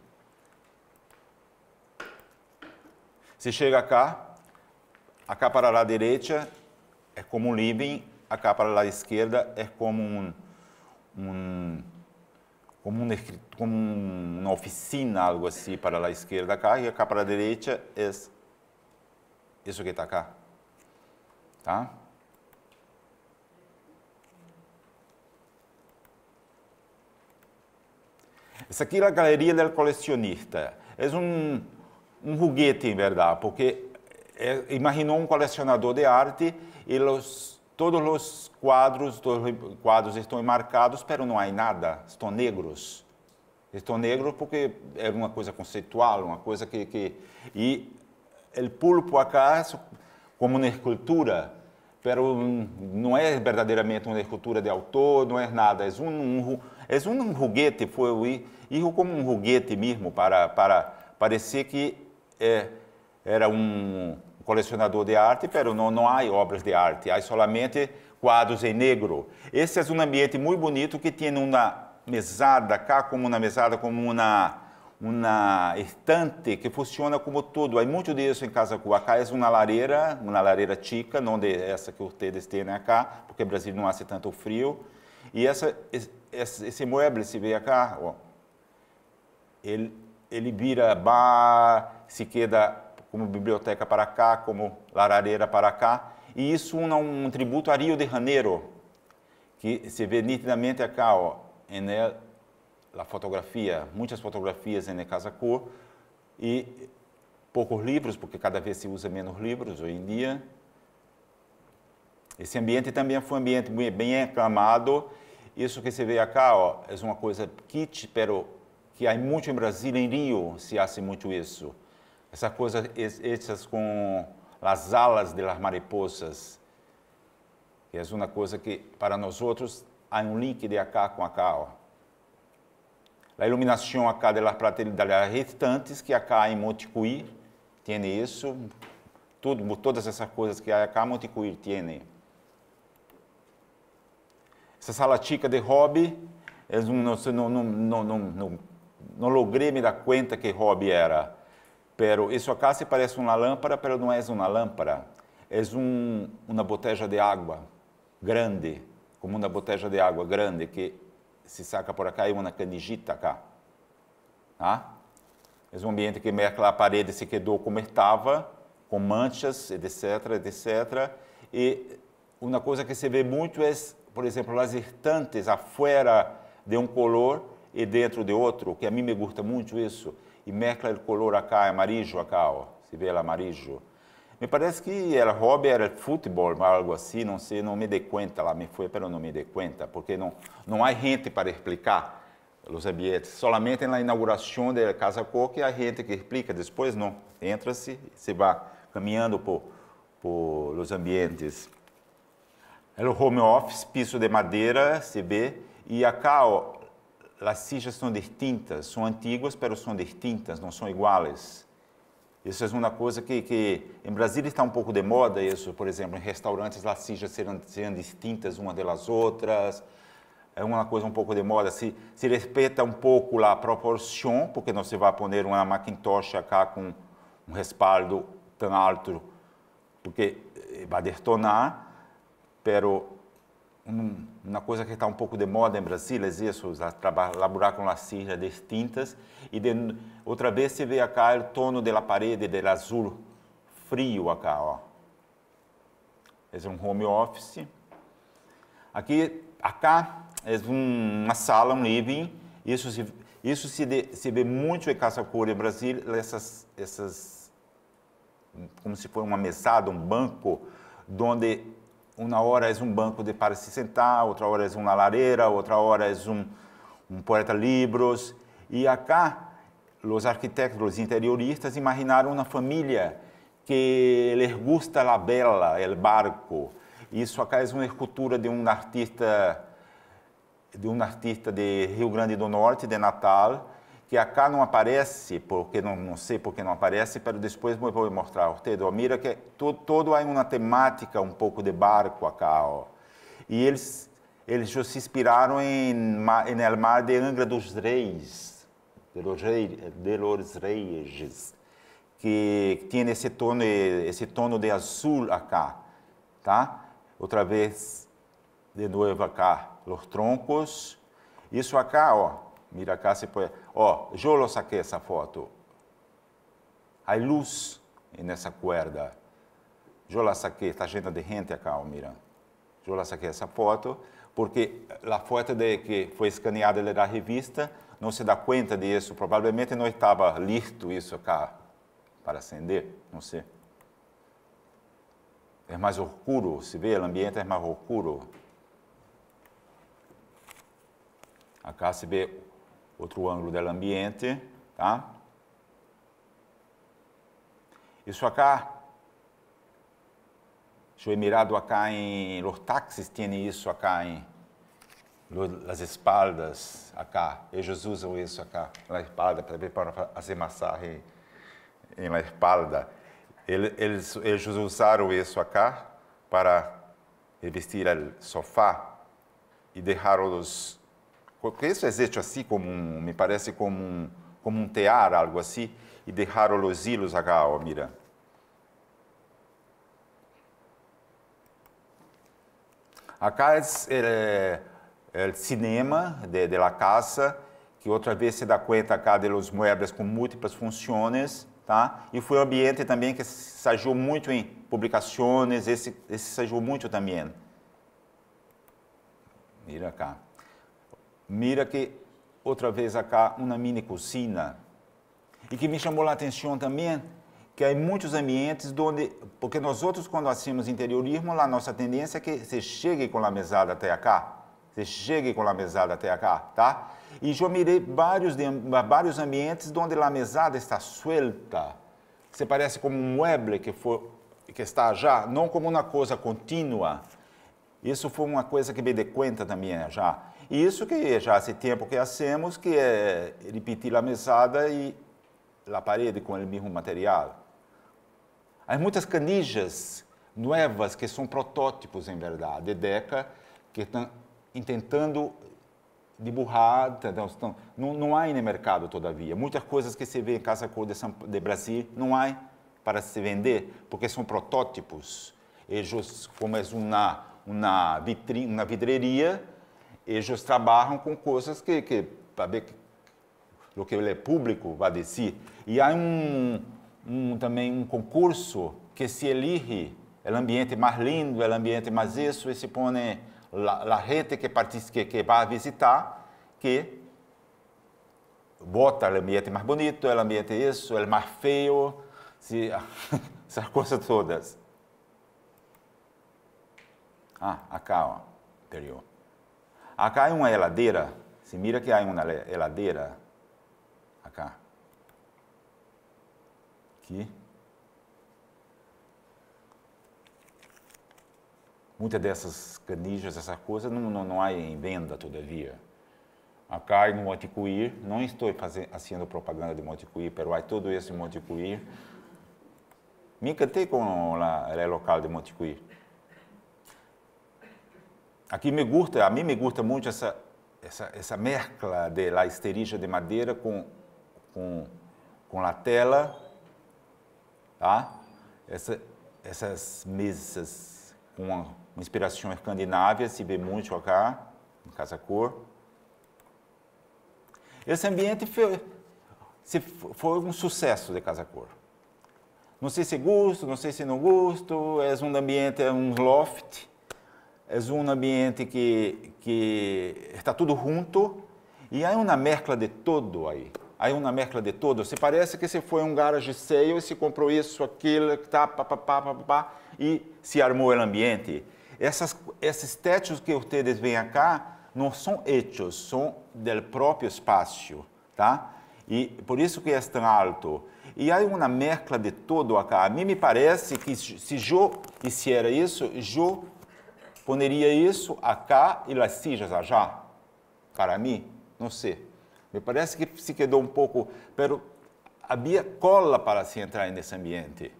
Você chega cá, acá para a direita é como um living, acá para a esquerda é como um, um como, um, como uma oficina, algo assim, para a esquerda cá, e acá para a direita é isso que está cá. Tá? Essa aqui é a Galeria del Colecionista. É um, um juguete, em verdade, porque é, imaginou um colecionador de arte e los, todos os quadros, os quadros estão marcados, mas não há nada, estão negros. Estão negros porque era uma coisa conceitual, uma coisa que... que e o pulpo acaso como uma escultura, pero não é verdadeiramente uma escultura de autor, não é nada, é um, um é um ruguete, foi ir como um ruguete mesmo, para, para parecer que é, era um colecionador de arte, mas não, não há obras de arte, há somente quadros em negro. Esse é um ambiente muito bonito que tem uma mesada, cá como uma mesada, como uma uma estante que funciona como tudo. Há muito disso em Casa Cuacá. É uma lareira, uma lareira chica, não de essa que vocês têm acá, porque no Brasil não há tanto frio. E essa esse, esse mueble, se vê cá, ó, ele, ele vira bar, se queda como biblioteca para cá, como larareira para cá. E isso é um, um tributo a Rio de Janeiro, que se vê nitidamente acá, ó, na fotografia, muitas fotografias em casa cor e poucos livros, porque cada vez se usa menos livros hoje em dia. Esse ambiente também foi um ambiente bem aclamado isso que você vê aqui ó, é uma coisa kit, pero que há muito em Brasília, em Rio, se hace muito isso. Essas coisas essas com as alas de las mariposas, que é uma coisa que para nós outros há um link de acá com acá. Ó. A iluminação acá de las plateridades restantes, que acá em Montecuí, tem isso. Tudo, todas essas coisas que acá Montecuí tem essa sala chica de hobby, eles não, não, não, não, não, não logrei me dar conta que hobby era. Pero isso casa parece uma lâmpada, pero não é uma lâmpada. É um, uma boteja de água grande, como uma boteja de água grande que se saca por acá e uma canijita cá. Tá? É um ambiente que mescla a parede se quedou como estava, com manchas, etc, etc. E uma coisa que se vê muito é por exemplo, as estantes afuera de um color e dentro de outro, que a mim me gusta muito isso, e mezcla o color acá, é amarillo acá, ó, se vê amarillo. Me parece que era hobby era futebol, algo assim, não sei, não me dei conta lá, me foi, mas não me dei conta, porque não, não há gente para explicar os ambientes. Solamente na inauguração da Casa Coque há gente que explica, depois não. Entra-se, se vai caminhando por, por os ambientes. É o home office, piso de madeira, se vê, e aqui ó, as sillas são distintas, são antigas, mas são distintas, não são iguais. Isso é uma coisa que, que em Brasília está um pouco de moda isso, por exemplo, em restaurantes as sillas serão, serão distintas uma das outras, é uma coisa um pouco de moda, se, se respeita um pouco a proporção, porque não se vai pôr uma Macintosh aqui com um respaldo tão alto, porque vai detonar, pero uma coisa que está um pouco de moda em Brasília é isso, trabalhar com as sillas distintas e de, outra vez se vê acá o tono da parede del azul frio acá, ó. Esse é um home office. Aqui, acá é uma sala, um living. Isso se isso se, de, se vê muito em Casa Cor em Brasília, essas essas como se fosse uma mesada, um banco, onde uma hora é um banco de para se sentar, outra hora é uma lareira, outra hora é um, um poeta livros E acá, os arquitetos, os interioristas, imaginaram uma família que les gusta la bela, el barco. Isso acá é uma escultura de um artista de um artista de Rio Grande do Norte, de Natal, que acá não aparece, porque não, não sei que não aparece, mas depois vou mostrar a vocês. Mira que todo, todo há uma temática um pouco de barco acá. Ó. E eles eles se inspiraram em, em El Mar de Angra dos Reis, de los, rei, de los Reis, que tem esse tono, esse tono de azul acá, tá? Outra vez, de novo acá, os troncos. Isso acá, ó, Mira cá se pode. Ó, oh, jolo saquei essa foto. Há luz nessa corda. Jolo saquei, está cheia de gente acá, oh, mira. Jolo saquei essa foto, porque a foto de que foi escaneada da revista, não se dá conta disso. Provavelmente não estava listo isso cá para acender, não sei. É mais escuro, se vê, o ambiente é mais escuro. Acá se vê outro ângulo dela ambiente, tá? Isso acá, eu he mirado acá em, los taxis têm isso acá em, las espaldas acá, eles usam isso acá, na espalda, para fazer massagem em la espalda. Eles, eles usaram isso acá para revestir o sofá e deixaram os porque isso é existe assim como um, me parece como um, como um tear, algo assim, e deixaram os hilos acá, ó, mira. Acá é, é, o cinema de, de la casa, que outra vez se dá conta acá de los muebles com múltiplas funções, tá? E foi um ambiente também que se ajudou muito em publicações, esse, esse se ajudou muito também. Mira cá. Mira que outra vez acá uma mini cozinha. E que me chamou a atenção também que há muitos ambientes onde, porque nós outros quando hacemos interiorismo, a nossa tendência é que você chegue com a mesada até cá, você chegue com a mesada até cá, tá? E eu mirei vários, de, vários ambientes onde a mesada está suelta, você parece como um mueble que, for, que está já, não como uma coisa contínua. Isso foi uma coisa que me dei conta também já. Isso que já há tempo que hacemos, que é repetir a mesada e a parede com o mesmo material. Há muitas canijas novas que são protótipos, em verdade, de Deca, que estão tentando dibujar, então, não, não há no mercado todavia. Muitas coisas que se vê em Casa Cor de, São, de Brasil não há para se vender, porque são protótipos. Eles, como é uma, uma, vitri, uma vidreria, eles trabalham com coisas que, que para ver o que é público vai dizer. E há um, um, também um concurso que se elige é o ambiente mais lindo, é o ambiente mais isso, e se põe a gente que, participa, que vai visitar, que bota o ambiente mais bonito, o ambiente isso, o mais feio, se, <laughs> essas coisas todas. Ah, acá, ó, anterior. Acá hay una heladera. Se mira que hay una heladera. Acá. Aqui. Muitas dessas canijas, essas coisas, não, não, não há em venda todavia. Acá no Montecuir, não estou fazendo, propaganda de Montecuir, mas há todo esse Montecuir. Me encantei com o local de Montecuir. Aqui me gusta, a mim me gusta muito essa essa, essa mescla de la esterija de madeira com com com tela, tá? Essa, essas mesas com uma, uma inspiração escandinávia se vê muito aqui, em casa cor. Esse ambiente foi, foi um sucesso de casa cor. Não sei se é gosto, não sei se é não gosto, é um ambiente, é um loft, é um ambiente que, que está tudo junto e há uma mescla de todo aí. Há uma mescla de todo. Se parece que você foi um garage sale e se comprou isso, aquilo, tá, pá, pá, pá, pá, pá, e se armou o ambiente. Essas, esses tetos que vocês veem cá não são hechos, são do próprio espaço, tá? E por isso que é tão alto. E há uma mescla de todo aqui. A mim me parece que se eu fizesse isso, eu Poneria isso a cá e las sillas allá? Para mim, não sei. Me parece que se quedou um pouco, mas havia cola para se entrar nesse ambiente.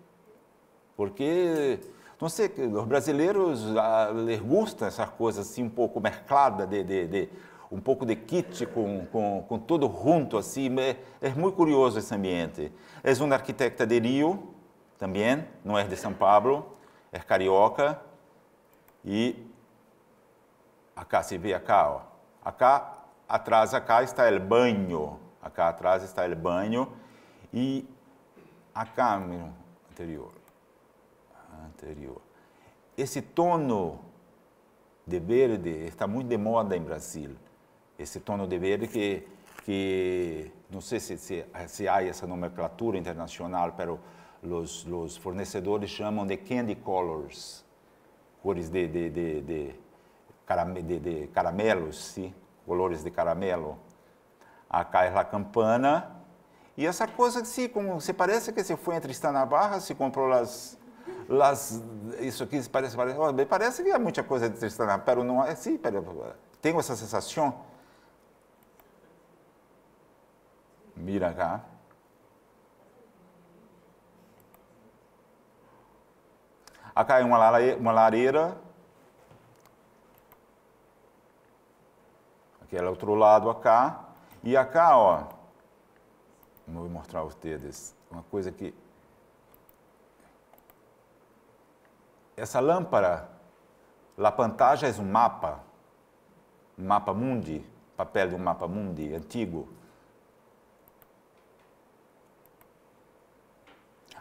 Porque não sei, os brasileiros ah, les gustam essas coisas assim um pouco mesclada de, de, de, um pouco de kit com, com, com tudo junto assim. É, é muito curioso esse ambiente. És uma arquiteta de Rio, também, não é de São Paulo, é carioca. E acá, se vê acá, ó. Acá, atrás, acá está o banho. Acá atrás está o banho. E acá, meu, anterior. Anterior. Esse tono de verde está muito de moda em Brasil. Esse tono de verde que, que não sei se, se, se há essa nomenclatura internacional, mas os, os fornecedores chamam de candy colors cores de, de, de, de, carame, de, de caramelos, sim, colores de caramelo. A Carla Campana. E essa coisa que se, como, se parece que se foi em Tristana na Barra, se comprou as las, isso aqui parece, parece, parece que é muita coisa de Tristana, mas não é, assim, pero, tenho essa sensação. Mira cá. a é uma, uma lareira. Aqui é outro lado, acá E acá, ó, vou mostrar a vocês uma coisa que... Essa lâmpara, La Pantagem é um mapa, um mapa mundi, papel de um mapa mundi antigo,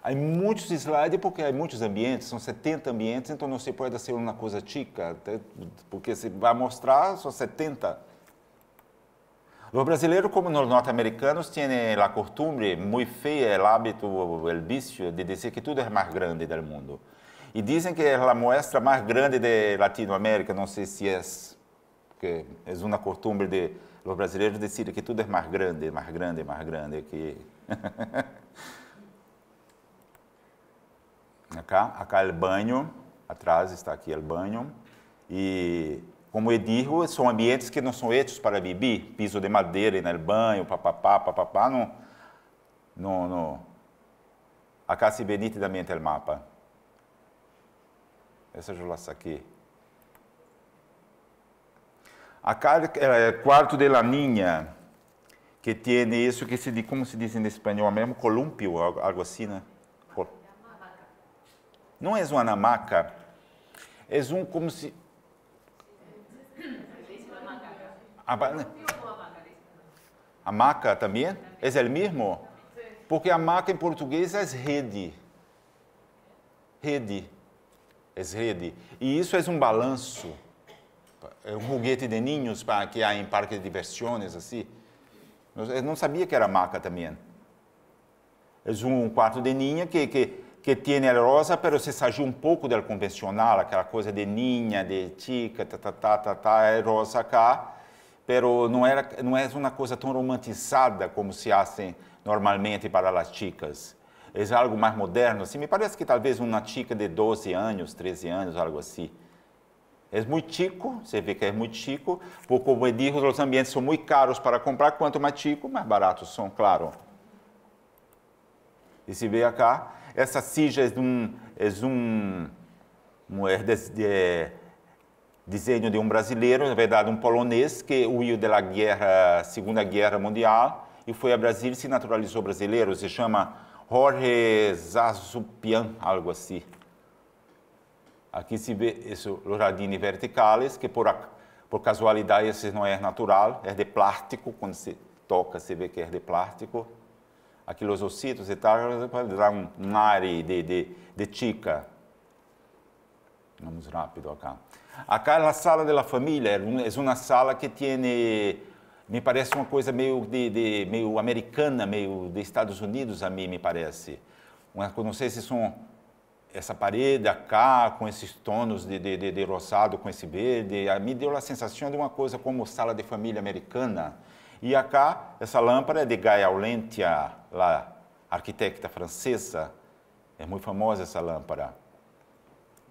Há muitos slides, porque há muitos ambientes, são 70 ambientes, então não se pode ser uma coisa chica, porque se vai mostrar, são 70. Os brasileiros, como os norte-americanos, têm a costumbre muito feia, o hábito, o vício de dizer que tudo é mais grande do mundo. E dizem que é a mostra mais grande de Latinoamérica, não sei se é, porque é uma costumbre de os brasileiros decidem que tudo é mais grande, mais grande, mais grande que <laughs> Acá, acá é o banho, atrás está aqui o banho. E, como eu digo, são ambientes que não são feitos para beber. Piso de madeira no banho, papapá, papapá. Não, não, não. Acá se vê nitidamente o mapa. Essa eu já aqui Acá é o quarto de la niña, que tem isso que se diz, como se diz em espanhol mesmo, columpio, algo assim, né? Não é uma namaca, é um como se... A maca também? É o mesmo? Porque a maca em português é rede. Rede. É rede. E isso é um balanço. É um foguete de ninhos para que há em parque de diversões, assim. Eu não sabia que era maca também. É um quarto de ninha que, que que tem a rosa, pero se saiu um pouco da convencional, aquela coisa de ninha, de tica, tá, tá, tá, tá, tá, é rosa cá, pero não era não é uma coisa tão romantizada como se fazem normalmente para as chicas. É algo mais moderno, assim, me parece que talvez uma chica de 12 anos, 13 anos, algo assim. É muito chico, você vê que é muito chico, porque, como eu disse, os ambientes são muito caros para comprar, quanto mais chico, mais baratos são, claro. E se vê cá, essa cija é um, é um, um é de, de, é, desenho de um brasileiro, na verdade um polonês, que huiu da guerra, Segunda Guerra Mundial e foi a Brasil se naturalizou brasileiro. Se chama Jorge Zazupian, algo assim. Aqui se vê isso, os jardins verticais, que por, por casualidade esse não é natural, é de plástico, quando se toca se vê que é de plástico aqueles ossitos e tal, dá dar um ar de, de, de chica. Vamos rápido acá. Acá a sala da família é uma sala que tem, me parece uma coisa meio de, de meio americana, meio dos Estados Unidos a mim me parece. Uma, não sei se são essa parede acá com esses tonos de, de, de, de roçado com esse verde, a mim deu a sensação de uma coisa como sala de família americana. E acá essa lâmpada é de Gaia Aulentia, lá, arquiteta francesa, é muito famosa essa lâmpada.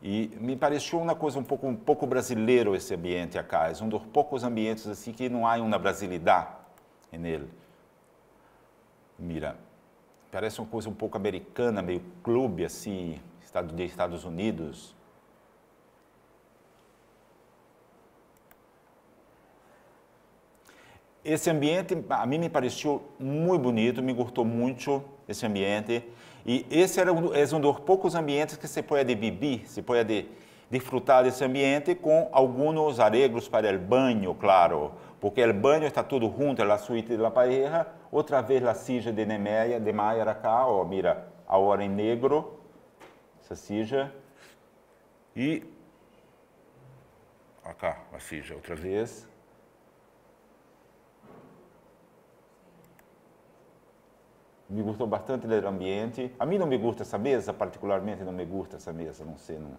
E me pareceu uma coisa um pouco, um pouco brasileiro esse ambiente acá, é um dos poucos ambientes assim que não há uma brasilidade nele. Mira, parece uma coisa um pouco americana, meio clube assim, estado de Estados Unidos. esse ambiente a mim me pareceu muito bonito, me gostou muito esse ambiente. E esse era um, é um dos poucos ambientes que se pode beber, se pode desfrutar desse ambiente com alguns arreglos para o banho, claro, porque o banho está tudo junto, a suíte da pareja. Outra vez, a sija de Nemeia, de Maia era cá, ó, mira, a hora em negro, essa sija. E. Acá, ah, a sija, outra vez. me gostou bastante do ambiente. A mim não me gusta essa mesa, particularmente não me gusta essa mesa, não sei. Não.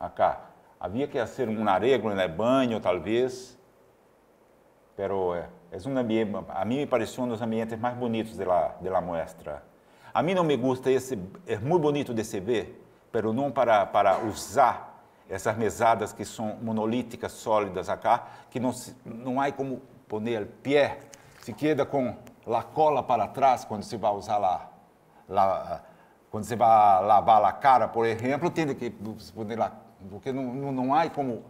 Acá, havia que ser um arego, né, banho talvez, pero é, é um ambiente, a mim me pareceu um dos ambientes mais bonitos da da mostra. A mim não me gusta esse, é muito bonito de se ver, pero não para para usar essas mesadas que são monolíticas, sólidas acá, que não não há como poner pé se queda com la cola para trás quando se vai usar lá, quando você vai lavar a cara, por exemplo, tem que poner lá, porque não, não, não há como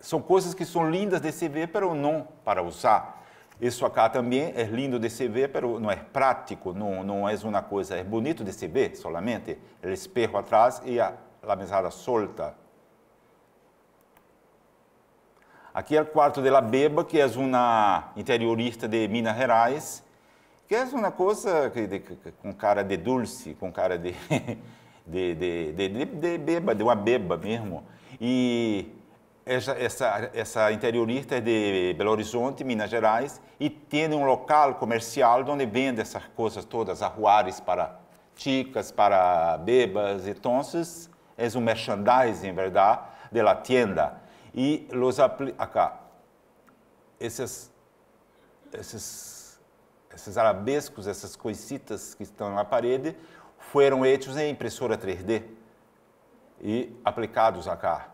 são coisas que são lindas de se ver, pero não para usar. Isso aqui também é lindo de se ver, pero não é prático, não, não é uma coisa, é bonito de se ver solamente. O espelho atrás e a, a mesada solta. Aqui é o quarto de La Beba, que é uma interiorista de Minas Gerais, que é uma coisa que, de, com cara de dulce, com cara <laughs> de, de, de, de, de beba, de uma beba mesmo. E essa, essa, essa interiorista é de Belo Horizonte, Minas Gerais, e tem um local comercial onde vende essas coisas todas, arruares para chicas, para bebas. Então, é um merchandising, verdade, da tienda e los acá, esses, esses, esses arabescos, essas coisitas que estão na parede, foram feitos em impressora 3D e aplicados acá.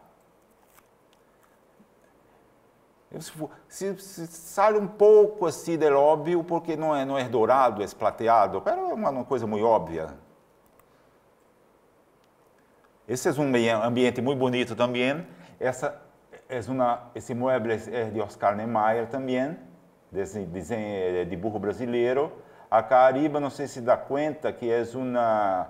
Se, se sai um pouco assim do óbvio, porque não é, não é dourado, é plateado, mas é uma, uma coisa muito óbvia. Esse é um ambiente muito bonito também. Essa es una, ese mueble es de Oscar Niemeyer también, de ese diseño, eh, dibujo brasileiro. Acá arriba, não sei se dá conta, que é uma,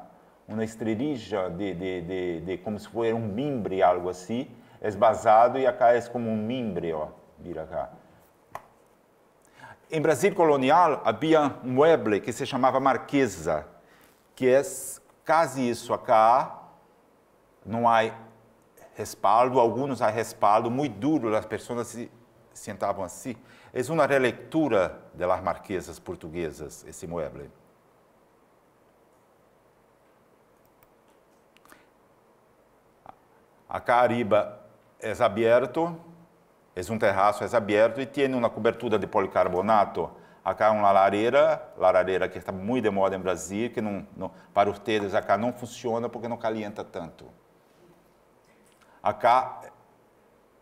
uma estrelija de, de, de, de, como se fosse um mimbre, algo assim. É basado e acá é como um mimbre, ó. Oh, Vira cá. Em Brasil colonial, havia um mueble que se chamava marquesa, que é quase isso acá. Não há respaldo, alguns há respaldo muito duro, as pessoas se sentavam assim. É uma releitura das marquesas portuguesas, esse mueble. A cariba é aberto, é um terraço é aberto e tem uma cobertura de policarbonato. Aqui é uma lareira, lareira que está muito de moda em Brasil, que não, não, para vocês aqui não funciona porque não calienta tanto. Acá,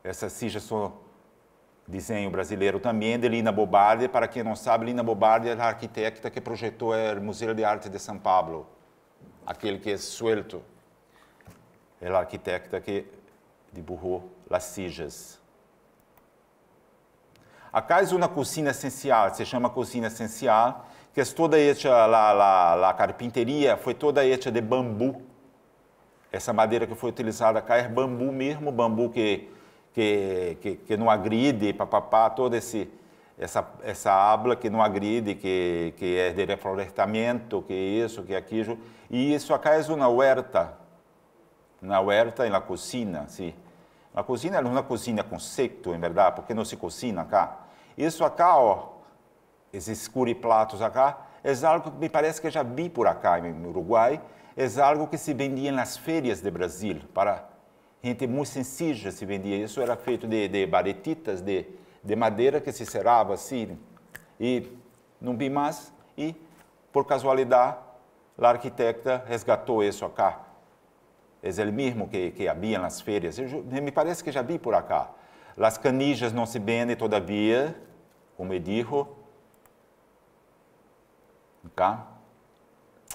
essas sigas são desenho brasileiro também, é de Lina Bobardi. Para quem não sabe, Lina Bobardi é a arquiteta que projetou é, o Museu de Arte de São Paulo, aquele que é suelto. É a arquiteta que dibujou as sigas. Acá é uma cozinha essencial, se chama cozinha essencial, que é toda a, carpinteria foi toda hecha de bambu essa madeira que foi utilizada cá é bambu mesmo, bambu que, que, que, que não agride, papapá, toda esse, essa, essa habla que não agride, que, que é de reflorestamento, que isso, que aquilo. E isso acá é uma huerta, uma huerta e na cozinha, sim. Uma cozinha não é uma cozinha conceito, em verdade, porque não se cocina cá Isso acá, ó, esses curiplatos acá, é algo que me parece que eu já vi por acá, no Uruguai, é algo que se vendia nas feiras de Brasil, para gente muito sencilla se vendia. Isso era feito de, de baretitas de, de madeira que se cerrava assim. E não vi mais. E, por casualidade, a arquiteta resgatou isso acá. É o mesmo que, que havia nas feiras. Eu, me parece que já vi por acá. As canijas não se vendem todavia, como eu digo. Cá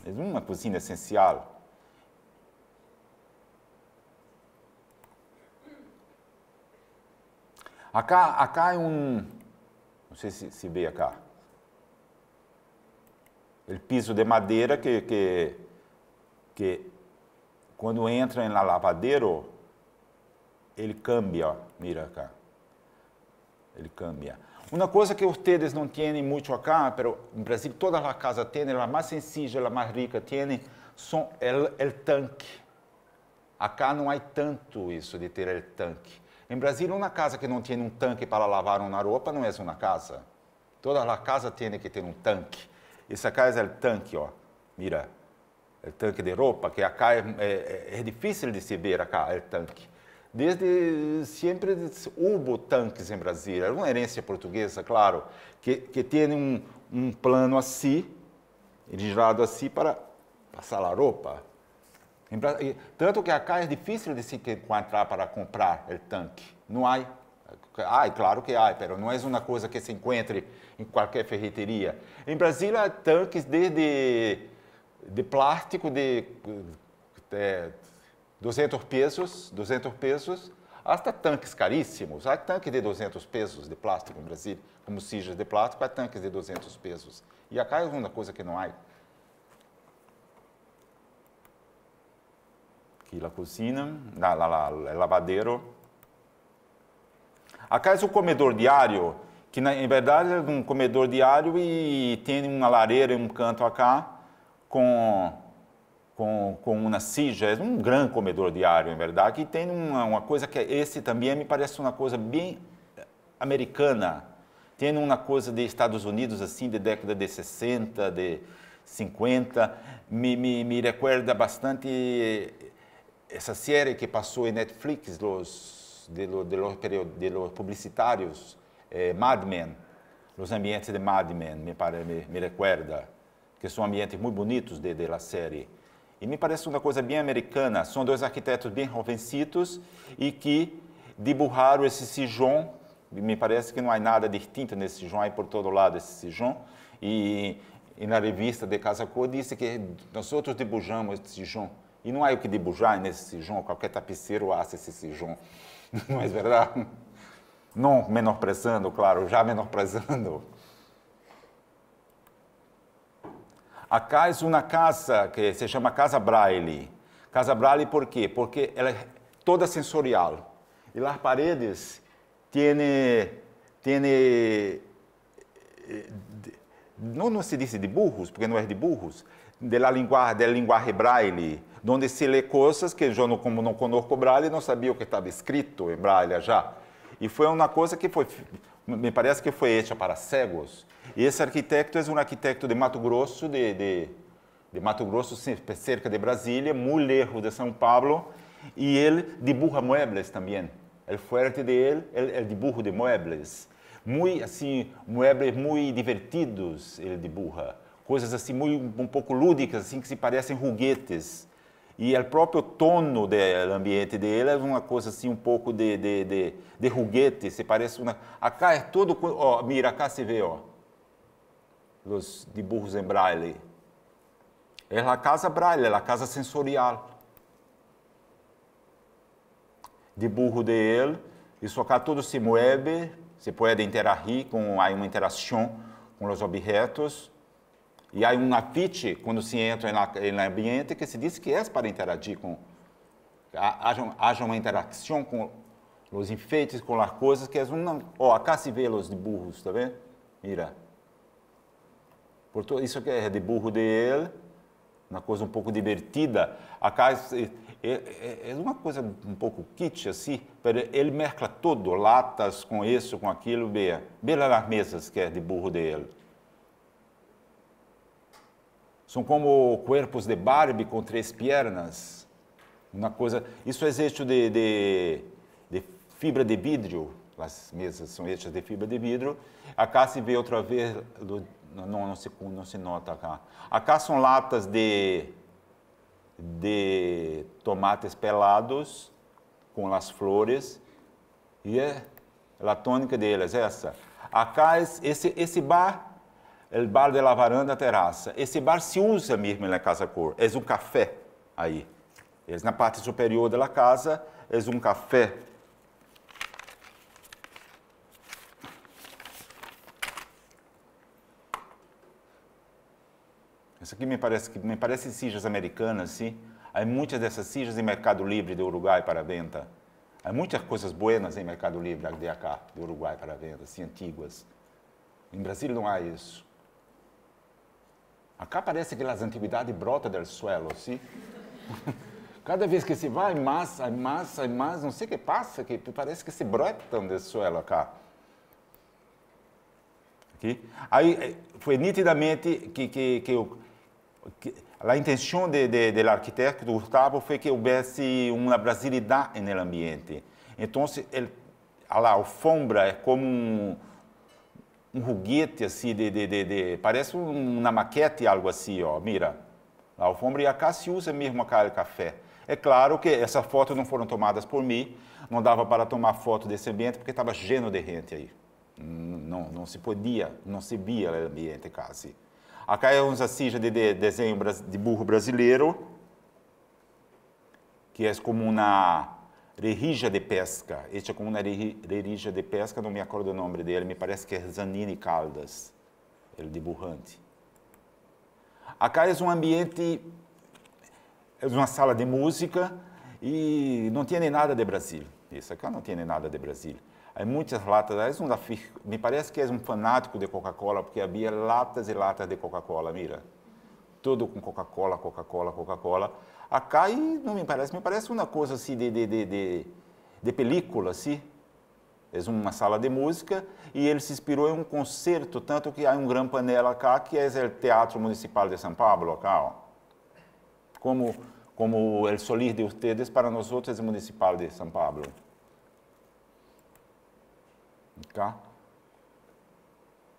é uma cozinha essencial. Acá, acá é um, não sei se, se vê acá, o piso de madeira que, que, que quando entra na lavadeiro, ele cambia, mira cá, ele cambia. Uma coisa que vocês não têm muito acá, mas no Brasil toda a casa tem, a mais sencilla, a mais rica tem, são o tanque. Acá não há tanto isso de ter o tanque. Em Brasil, uma casa que não tem um tanque para lavar uma roupa não é uma casa. Toda a casa tem que ter um tanque. Essa casa é o tanque, ó. Oh, mira, o tanque de roupa, que acá é, é, é difícil de se ver acá, o tanque. Desde sempre houve tanques em Brasília, era uma herência portuguesa, claro, que, que tem um, um plano assim, girado assim para passar a roupa. Tanto que acá é difícil de se encontrar para comprar o tanque, não há. Ah, claro que há, mas não é uma coisa que se encontre em qualquer ferreteria. Em Brasília, tanques desde de plástico, de, de 200 pesos, 200 pesos, até tanques caríssimos. Há tanques de 200 pesos de plástico no Brasil, como cijas de plástico, há tanques de 200 pesos. E acá é uma coisa que não há. Aqui a cozinha, lá, lá, lá, lavadeiro. Acá é o comedor diário, que na, em verdade é um comedor diário e tem uma lareira em um canto aqui, com com, com o é um grande comedor diário, em verdade, e tem uma, uma coisa que é esse também me parece uma coisa bem americana, tem uma coisa de Estados Unidos, assim, de década de 60, de 50, me, me, me recuerda bastante essa série que passou em Netflix, los, de, de, los, de los publicitários, eh, é, Mad Men, os ambientes de Mad Men, me, pare, me, me recuerda, que são ambientes muito bonitos de, de la série. E me parece uma coisa bem americana. São dois arquitetos bem jovencitos e que dibujaram esse Sijon. Me parece que não há nada distinto nesse Sijon, aí por todo lado esse Sijon. E, e, na revista de Casa Cor disse que nós outros dibujamos esse Sijon. E não há o que dibujar nesse Sijon, qualquer tapiceiro assa esse Sijon. <laughs> Não é verdade? Não menosprezando, claro, já menosprezando A é uma casa que se chama Casa Braille. Casa Braille por quê? Porque ela é toda sensorial. E as paredes têm... têm eh, não, não se diz de burros, porque não é de burros, de linguagem, de linguagem braille, onde se lê coisas que eu, como não conosco braille, não sabia o que estava escrito em braille já. E foi uma coisa que foi me parece que foi hecha para cegos. E esse arquiteto é um arquiteto de Mato Grosso, de, de, de Mato Grosso, cerca de Brasília, mulher de São Paulo, e ele dibuja muebles também. O forte dele é o dibujo de muebles. Muito, assim, muebles muito divertidos ele dibuja. Coisas assim, muito, um pouco lúdicas, assim, que se parecem ruguetes e o próprio tono do ambiente dele é uma coisa assim um pouco de, de, de, de ruguete, se parece uma... Acá é todo... Ó, mira, acá se vê, ó, os burros em braille. É a casa braille, é a casa sensorial. de burro dele isso acá tudo se move, se pode interagir, com, há uma interação com os objetos, e há um apite quando se entra no ambiente que se diz que é para interagir com. Haja, haja uma interação com os enfeites, com as coisas que é uma. Oh, acá se vê os de burros, está vendo? Mira. Portanto, isso que é de burro dele uma coisa um pouco divertida. Acá é, é, é uma coisa um pouco kitsch, assim, ele mescla todo, latas com isso, com aquilo, vê, vê lá nas mesas que é de burro dele são como corpos de Barbie com três pernas. Uma coisa. Isso é hecho de, de, de fibra de vidro. As mesas são hechas de fibra de vidro. Acá se vê outra vez. Não, não, se, não se nota acá. Acá são latas de, de tomates pelados com as flores. E é, é a tônica deles, é essa. Acá, esse, esse bar el bar de la varanda terraça. Esse bar se usa mesmo na casa cor. É um café aí. É na parte superior da casa, é um café. Isso aqui me parece que me parece cijas americanas, sim. Há muitas dessas cijas em Mercado Livre de Uruguai para venda. Há muitas coisas buenas em Mercado Livre de de Uruguai para venda, assim, antigas. Em Brasil não há isso. Acá parece que as antiguidades brotam do suelo, sim? Cada vez que se vai, mais, mais, mais, não sei o que passa, que parece que se brotam do suelo acá. Aqui. Aí eh, foi nitidamente que, que, que, eu, que a intenção de, de, do Gustavo foi que houvesse uma brasilidade no ambiente. Então, ele, a alfombra é como um, um ruguete assim de, de, de, de parece um, uma maquete algo assim, ó, mira. A alfombra e a cá se usa mesmo a cara de café. É claro que essas fotos não foram tomadas por mim, não dava para tomar foto desse ambiente porque estava gênio de gente aí. Não, não se podia, não se via o ambiente quase. Acá é uns assim de, de desenho de burro brasileiro, que é como na Rerija de Pesca. Este é como uma rerija de pesca, não me acordo o nome dele, me parece que é Zanini Caldas, ele de Burrante. Acá é um ambiente, é uma sala de música e não tinha nem nada de Brasil. Isso aqui não nem nada de Brasil. Há muitas latas, é um da, me parece que é um fanático de Coca-Cola, porque havia latas e latas de Coca-Cola, mira. Tudo com Coca-Cola, Coca-Cola, Coca-Cola. A e não me parece, me parece uma coisa assim de, de, de, de, de película, assim. É uma sala de música e ele se inspirou em um concerto, tanto que há um grande panela cá, que é o Teatro Municipal de São Paulo, cá, ó. Oh. Como, como o solir de vocês para nós outros é Municipal de São Paulo. Cá.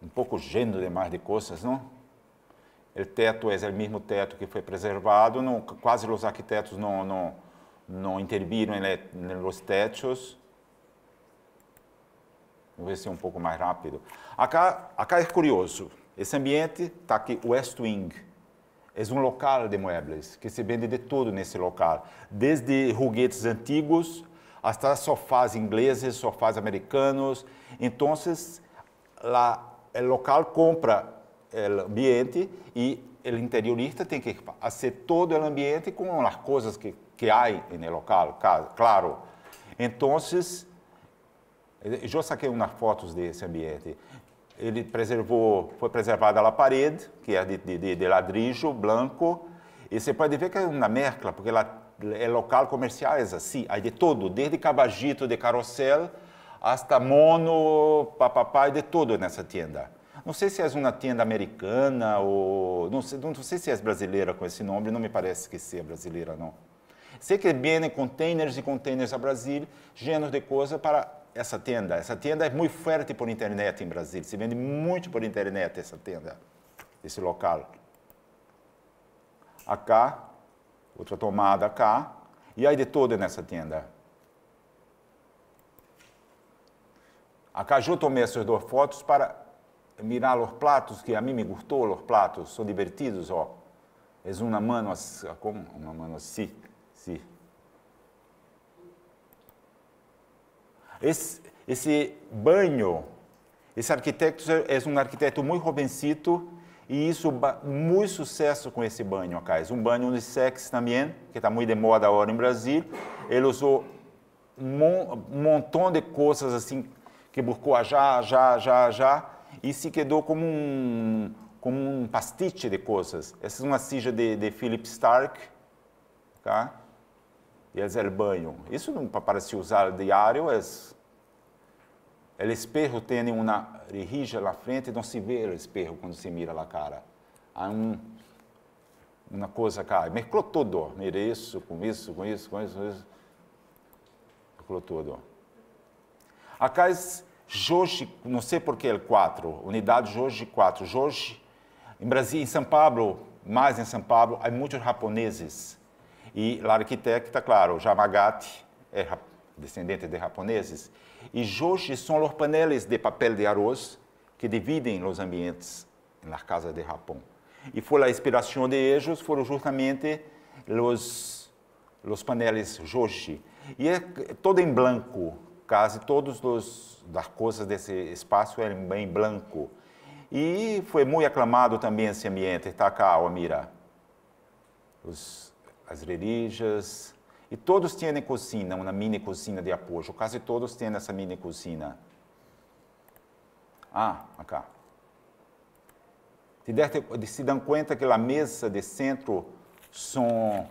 Um pouco gênero demais de coisas, não? o teto é o mesmo teto que foi preservado, não, quase os arquitetos não, não, não interviram nos tetos. Vou ver se é um pouco mais rápido. Acá, acá é curioso, esse ambiente está aqui, West Wing, é um local de móveis, que se vende de tudo nesse local, desde ruguetes antigos até sofás ingleses, sofás americanos. Então, lá, o local compra o ambiente e o interiorista tem que fazer todo o ambiente com as coisas que, que há no local, claro. Então, eu eh, saquei umas fotos desse ambiente. Ele preservou, foi preservada a parede, que é de, de, de ladrilho branco, e você pode ver que é uma mescla, porque é local comercial é assim, aí de todo, desde cabajito de carrossel, hasta mono, papapá, de tudo nessa tienda. Não sei se és uma tenda americana ou. Não sei, não sei se és brasileira com esse nome, não me parece que seja brasileira, não. Sei que vêm containers e containers a Brasil, gêneros de coisa para essa tenda. Essa tenda é muito forte por internet em Brasil. Se vende muito por internet essa tenda, esse local. Acá, outra tomada acá, e aí de toda nessa tenda. Acá eu tomei essas duas fotos para mirar os platos, que a mim me gostou, os platos, são divertidos, ó. É uma mano assim, ah, como? Uma mano assim, sim. Esse, esse banho, esse arquiteto é um arquiteto muito jovencito e isso muito sucesso com esse banho acá. É um banho unissex também, que está muito de moda agora em Brasil. Ele usou um montão de coisas assim, que buscou já, já, já, já e se quedou como um, como um pastiche de coisas. Essa é uma cija de, de Philip Stark, tá? eles banho. Isso não para se usar diário, é o espelho tem uma rija na frente, não se vê o espelho quando se mira na cara. Há um, uma coisa cá, mesclou tudo, mira isso, com isso, com isso, com isso, com isso. Mesclou tudo. Acá é Jorge, não sei por que ele 4, unidade Jorge 4. Jorge, em Brasília, em São Paulo, mais em São Paulo, há muitos japoneses. E a arquiteta, tá claro, Jamagate é descendente de japoneses. E Jorge são os painéis de papel de arroz que dividem os ambientes na casa de Japão. E foi a inspiração de eles, foram justamente os, os painéis Joshi. E é todo em branco, quase todos os das coisas desse espaço eram bem branco. E foi muito aclamado também esse ambiente, está cá, Almira. Os, as religias, e todos tinham cozinha, uma mini cozinha de apoio, quase todos tinham essa mini cozinha. Ah, acá. Se, der, se dão conta que a mesa de centro são,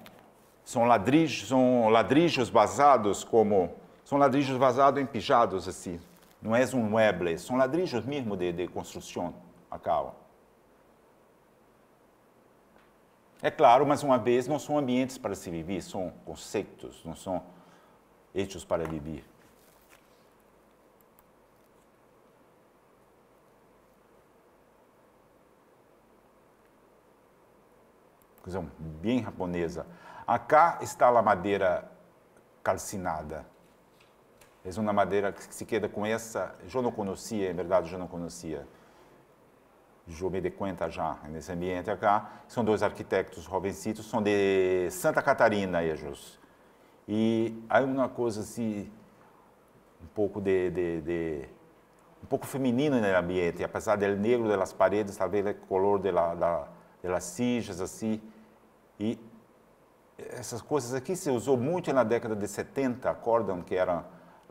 são, ladrilhos, são ladrilhos basados como são ladrilhos vazados, pijados assim. Não é um mueble, são ladrilhos mesmo de, de construção acá. É claro, mais uma vez, não são ambientes para se viver, são conceitos, não são hechos para viver. Coisa bem japonesa. Acá está a madeira calcinada é uma madeira que se queda com essa. Eu não conhecia, em verdade, eu não conhecia. Eu me dei conta já nesse ambiente aqui. São dois arquitetos jovencitos, são de Santa Catarina, eles. E há uma coisa assim, um pouco de, de, de um pouco feminino no ambiente, apesar do negro das paredes, talvez o color da, da, das cinchas assim. E essas coisas aqui se usou muito na década de 70, acordam que eram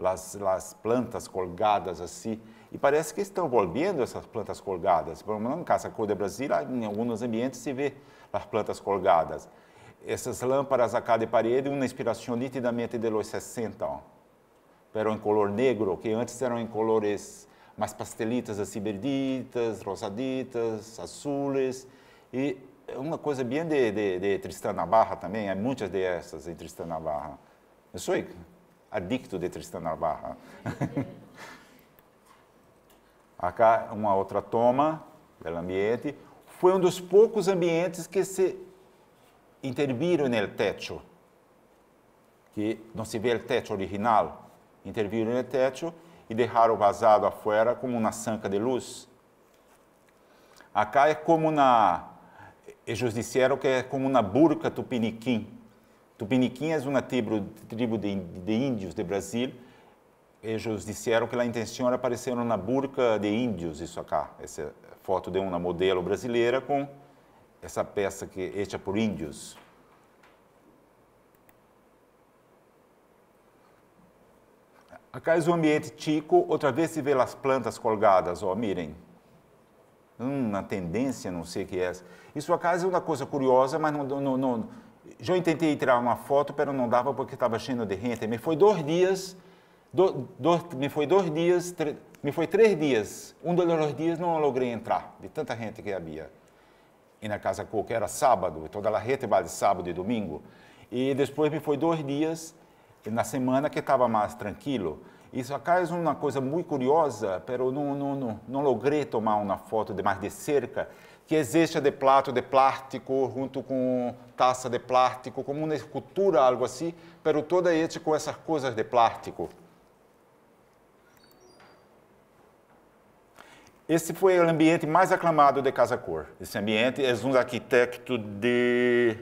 as, plantas colgadas assim. E parece que estão volvendo essas plantas colgadas. Por exemplo, no caso cor de Brasil, em alguns ambientes se vê as plantas colgadas. Essas lâmpadas a de parede, uma inspiração nitidamente de los 60, eram em color negro, que antes eram em colores mais pastelitas, assim, verditas, rosaditas, azules. E uma coisa bem de, de, de Tristan Navarra também, há muitas dessas em Tristan Navarra. Isso aí adicto de Tristan Barra. <laughs> Acá, uma outra toma, do ambiente. Foi um dos poucos ambientes que se interviram no techo, que não se vê o techo original. Interviram no techo e deixaram vazado afuera como uma sanca de luz. Acá é como na... Eles disseram que é como na burca tupiniquim Tupiniquim é uma tribo, tribo de, de, índios de Brasil. Eles disseram que a intenção era aparecer na burca de índios, isso acá. Essa foto de uma modelo brasileira com essa peça que é por índios. Acá é um ambiente chico, outra vez se vê as plantas colgadas, ó, mirem. Hum, uma tendência, não sei o que é. Isso acá é uma coisa curiosa, mas não, não, não eu tentei tirar uma foto, mas não dava porque estava cheio de gente. Me foi dois dias, do, do, me foi dois dias, tre, me foi três dias. Um dos dias não logrei entrar, de tanta gente que havia. E na Casa Coco era sábado, toda a rede vai de sábado e domingo. E depois me foi dois dias, na semana que estava mais tranquilo. Isso acá é uma coisa muito curiosa, mas não, não, não, não logrei tomar uma foto de mais de cerca que existe de plato, de plástico junto com taça de plástico, como uma escultura, algo assim, pero toda é hecha com essas coisas de plástico. Esse foi o ambiente mais aclamado de Casa Cor. Esse ambiente é um arquiteto de.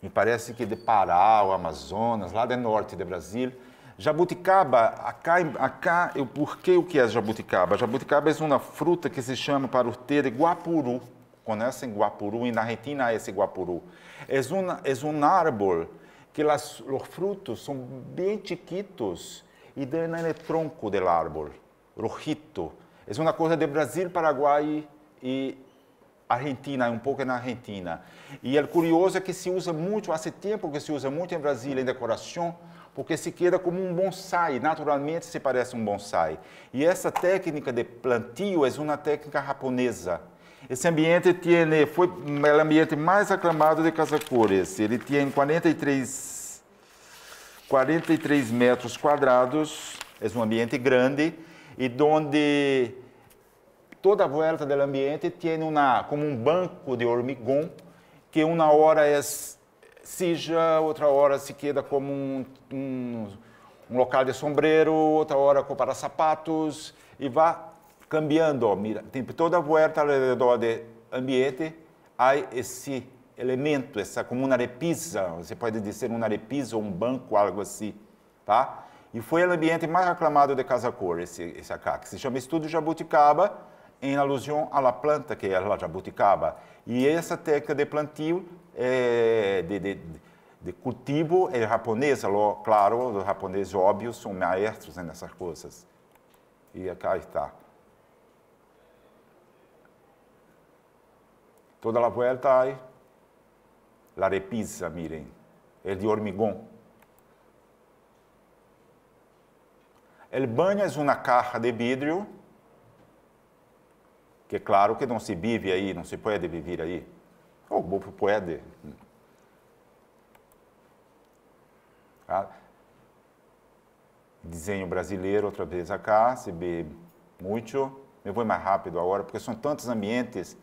Me parece que de Pará, o Amazonas, lá do norte do Brasil. Jabuticaba, acá, por que o que é jabuticaba? Jabuticaba é uma fruta que se chama para o T de guapuru. Conhecem guapuru? e Na Argentina é esse guapuru. É, uma, é um árvore que las, os frutos são bem chiquitos e dão no né, né, tronco do árvore, rojito. É uma coisa de Brasil, Paraguai e Argentina, um pouco na Argentina. E o é curioso é que se usa muito, há tempo que se usa muito em Brasil, em decoração, porque Siqueira, como um bonsai, naturalmente se parece um bonsai. E essa técnica de plantio é uma técnica japonesa. Esse ambiente tiene, foi o ambiente mais aclamado de Casacores. Ele tem 43, 43 metros quadrados, é um ambiente grande, e onde toda a volta do ambiente tem uma, como um banco de hormigão, que uma hora é seja outra hora se queda como um, um, um local de sombreiro, outra hora para sapatos e vá cambiando. Mira, tem toda a volta ao redor do ambiente, há esse elemento, essa como uma repisa, você pode dizer uma repisa ou um banco, algo assim, tá? E foi o ambiente mais aclamado de Casa Cor, esse, esse AK, que se chama Estudo Jabuticaba, em alusão à planta que é a jabuticaba. E essa técnica de plantio é, de, de, de cultivo é japonesa, claro, os japoneses, óbvio, são maestros né, nessas coisas. E cá está. Toda a volta aí, a repisa, miren, é de hormigão. ele banho é uma caixa de vidro, que claro que não se vive aí, não se pode viver aí. O grupo Tá? Desenho brasileiro, outra vez acá, se vê muito. Eu vou mais rápido agora, porque são tantos ambientes.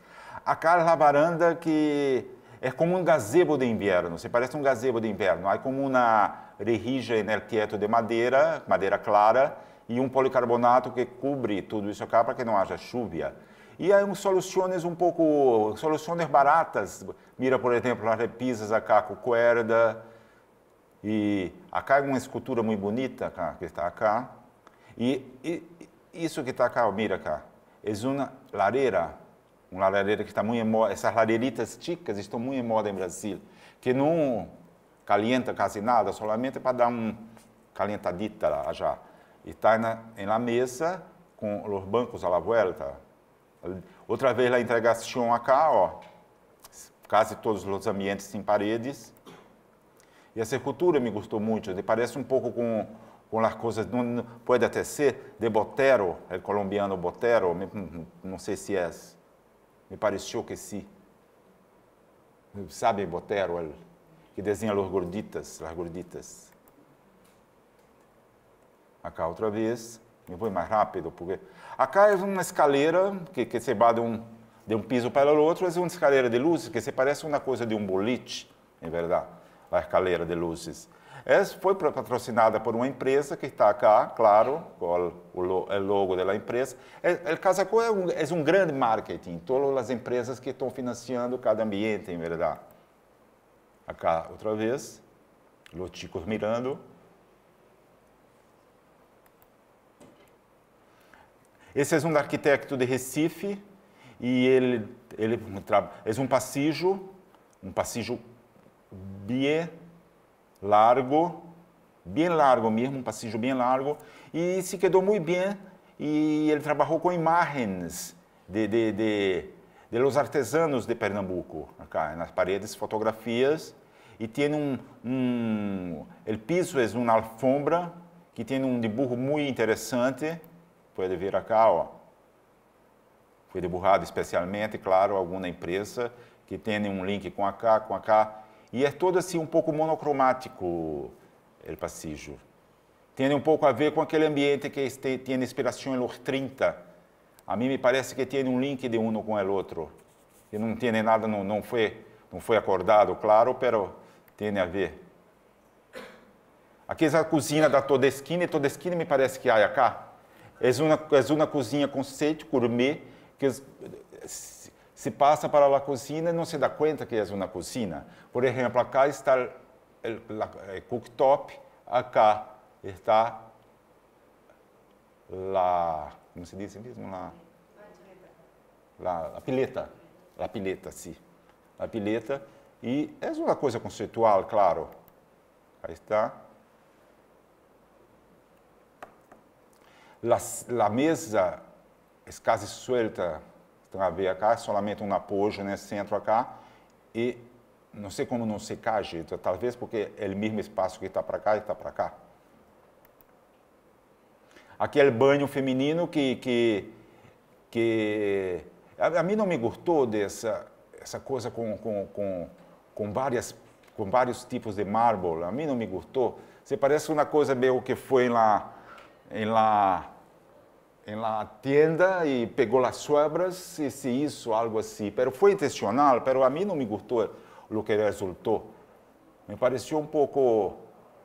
A cara na varanda que é como um gazebo de inverno, se parece um gazebo de inverno. Há como uma rejija enerquieto de madeira, madeira clara, e um policarbonato que cobre tudo isso aqui para que não haja chuva. E há um soluções um pouco, soluções baratas. Mira, por exemplo, as repisas acá com corda E acá é uma escultura muito bonita acá, que está acá. E, e isso que está acá, mira cá, é uma lareira. Uma lareira que está muito em moda. Essas lareiritas chicas estão muito em moda em Brasil. Que não calienta quase nada, somente para dar um calentadita lá já. E está na, na mesa com os bancos à la volta. Outra vez, entregasse integração acá, ó, quase todos os ambientes sem paredes. E essa cultura me gostou muito, parece um pouco com com as coisas, pode até ser de Botero, é colombiano Botero, hum, hum, não sei se é, me pareceu que sim. Sabe Botero, ele, que desenha as gorditas, as gorditas. Acá outra vez eu vou mais rápido, porque acá é uma escalera que, que se vai de um, de um piso para o outro, é uma escalera de luzes que se parece uma coisa de um boliche, em verdade, a escalera de luzes. Essa foi patrocinada por uma empresa que está cá, claro, com o logo da empresa. O Casaco é um, é um grande marketing, todas as empresas que estão financiando cada ambiente, em verdade. Acá, outra vez, os chicos mirando. Esse é um arquiteto de Recife e ele ele é um passeio, um passeio bem largo, bem largo mesmo, um passeio bem largo e se quedou muito bem e ele trabalhou com imagens de, de, de, de los artesanos de Pernambuco, acá, nas paredes, fotografias e tem um, um O piso é uma alfombra que tem um dibujo muito interessante pode vir cá, ó. Foi deburrado especialmente, claro, alguma empresa que tem um link com a cá, com a cá. E é todo assim um pouco monocromático, o passeio. Tem um pouco a ver com aquele ambiente que tem inspiração em los 30. A mim me parece que tem um link de um com o outro. E não tem nada, não, não, foi, não foi acordado, claro, pero tem a ver. Aqui é a cozinha da Todeskine. Todeskine me parece que há cá. És uma, uma cozinha conceito gourmet que se passa para a cozinha e não se dá conta que é uma cozinha. Por exemplo, acá está o eh, cooktop, acá está lá, como se diz mesmo lá, lá a pileta, a pileta sim, a pileta e é uma coisa conceitual, claro. Aí está Las, la mesa é quase suelta, estão a ver acá, somente um apoio nesse né, centro acá, e não sei como não se cai, talvez porque é o mesmo espaço que está para cá e está para cá. Aqui é o banho feminino que, que, que a, a mim não me gostou dessa essa coisa com, com, com, com, várias, com vários tipos de mármore. A mim não me gostou. Você parece uma coisa meio que foi lá em lá em la tienda e pegou as sobras e se hizo algo assim. Pero foi intencional, pero a mim não me gostou o que resultou. Me pareceu um pouco,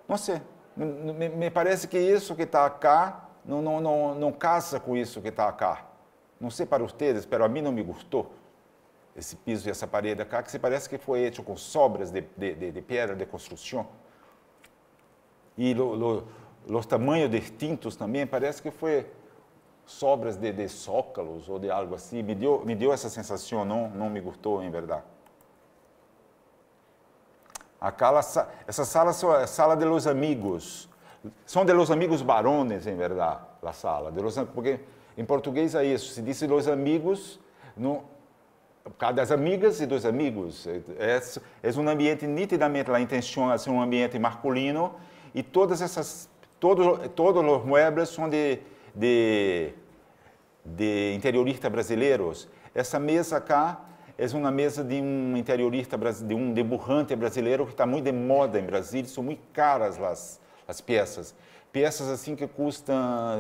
não sei, me, me parece que isso que está cá não, não, não, não casa com isso que está cá. Não sei para vocês, pero a mim não me gostou esse piso e essa parede cá, que se parece que foi feito com sobras de, de, de, de pedra de construção. E lo, lo, os tamanhos distintos também, parece que foi sobras de, de Sócalos ou de algo assim. Me deu, me deu essa sensação, não, não me gostou, em verdade. Aquela, essa sala é sala de los amigos. São de los amigos barones, em verdade, a sala. De los, porque em português é isso, se diz los amigos, no, por causa das amigas e dos amigos. É, é, é um ambiente nitidamente, a intenção é ser um ambiente masculino e todas essas, todos, todos os muebles são de de, de interioristas brasileiros, essa mesa cá é uma mesa de um interiorista, de um deburrante brasileiro que está muito de moda em Brasília, são muito caras as, as peças. Peças assim que custam,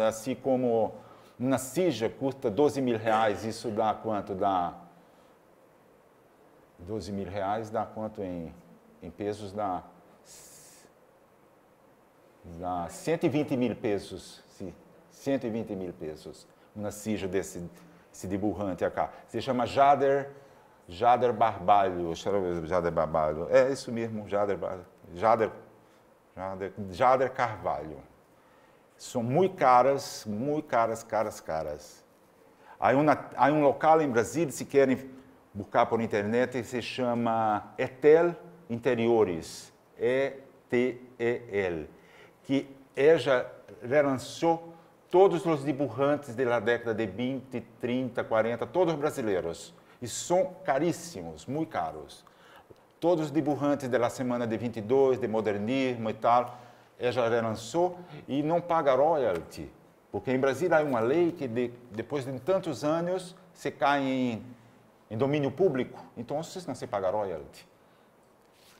assim como uma cija custa 12 mil reais, isso dá quanto? Dá 12 mil reais, dá quanto em, em pesos? Dá, dá 120 mil pesos. 120 mil pesos. Um nascijo desse, desse deburrante acá. Se chama Jader, Jader Barbalho. Jader Barbalho. É isso mesmo, Jader Jader, Jader, Jader Carvalho. São muito caras, muito caras, caras, caras. Há um, há um local em Brasília, se querem buscar por internet, se chama Etel Interiores, E-T-E-L, que ela é relançou todos os dibujantes da década de 20, 30, 40, todos brasileiros. E são caríssimos, muito caros. Todos os dibujantes da semana de 22, de modernismo e tal, eh, já relançou e não paga royalty. Porque em Brasil há uma lei que de, depois de tantos anos se cai em, em domínio público, então vocês não se paga royalty.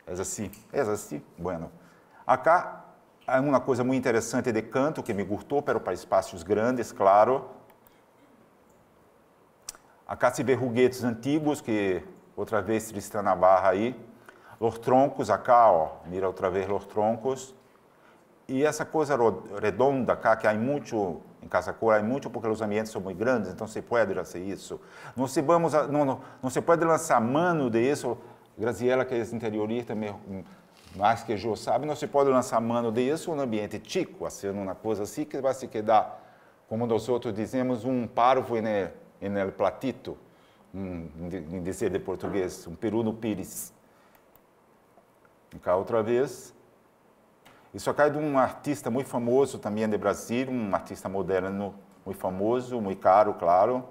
É assim, é assim, bueno. Acá uma coisa muito interessante de canto que me gostou, pero para espaços grandes, claro. Acá se vê ruguetes antigos, que outra vez está na barra aí. os troncos acá, ó, mira outra vez os troncos. E essa coisa redonda acá, que há muito em Casa Cor, há muito porque os ambientes são muito grandes, então se pode fazer isso. Não se, vamos, não, não, não se pode lançar mano de isso. Graziela, que é interiorista, me, hum, mas que Jô sabe, não se pode lançar mão disso no ambiente chico, assim, uma coisa assim que vai se quedar, como nós outros dizemos, um parvo en el platito, um, em dizer de português, um peru no pires. Cá outra vez, isso é de um artista muito famoso também de Brasil, um artista moderno muito famoso, muito caro, claro.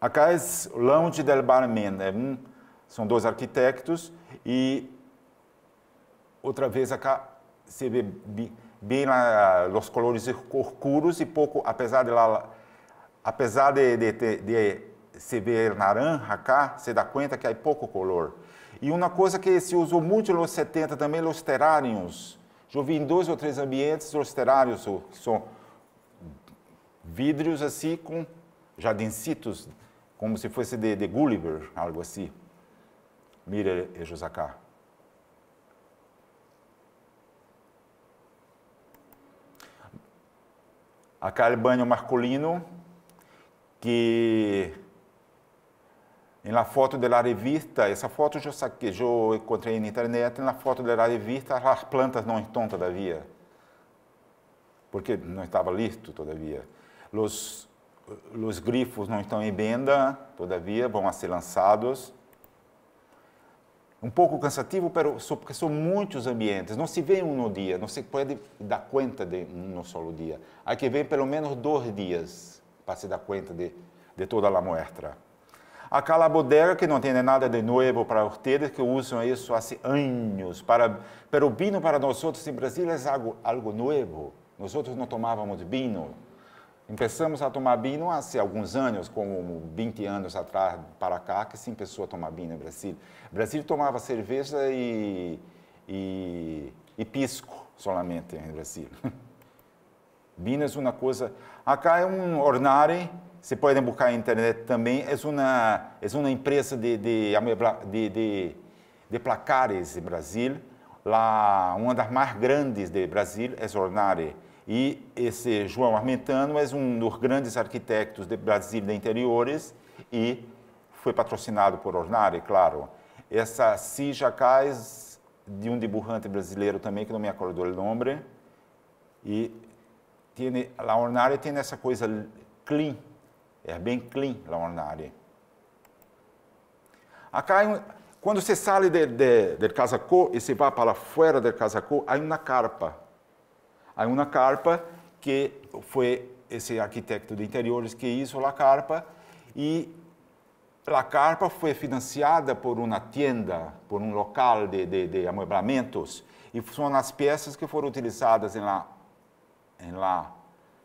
Aqui é Lounge del Barman, é um são dois arquitetos e outra vez acá se vê bem lá, os colores escuros e pouco, apesar de lá, apesar de, de, de, de se ver naranja cá, se dá conta que há pouco color. E uma coisa que se usou muito nos 70 também, os terários. Já vi em dois ou três ambientes os terários, que são vidros assim com jardincitos, como se fosse de, de Gulliver, algo assim. Mire Ejusaka. banho masculino, que na foto da revista, essa foto eu, saquei, eu encontrei na internet, na foto da revista as plantas não estão todavia, porque não estava listo todavia. Os, os grifos não estão em venda todavia, vão a ser lançados um pouco cansativo, porque são muitos ambientes. Não se vê um no dia, não se pode dar conta de um só dia. Há que ver pelo menos dois dias para se dar conta de, de toda a muestra. Aquela bodega que não tem nada de novo para vocês, que usam isso há anos. Para, pero o vinho para nós outros em Brasília é algo, algo novo. Nós outros não tomávamos vinho. Começamos a tomar vinho há alguns anos, como 20 anos atrás para cá, que sim, pessoa toma vinho no Brasil. O Brasil tomava cerveja e, e, e pisco somente no Brasil. <laughs> Vinho é uma coisa... Acá é um ornare, você pode buscar na internet também, é uma, é uma empresa de, de, de, de, de placares no Brasil. Lá, uma das mais grandes do Brasil é Ornare e esse é João Armentano é um dos grandes arquitetos de Brasil de interiores e foi patrocinado por Ornari, claro. Essa Si Jacais, de um dibujante brasileiro também, que não me acordou o nome, e tiene, a Ornari tem essa coisa clean, é bem clean a Ornari. Acá, quando você sai de, casa Casacô e se vai para fora de Casacô, há uma carpa Há uma carpa que foi esse arquiteto de interiores que hizo a carpa e a carpa foi financiada por uma tienda, por um local de, de, de amueblamentos e são as peças que foram utilizadas em lá, em lá,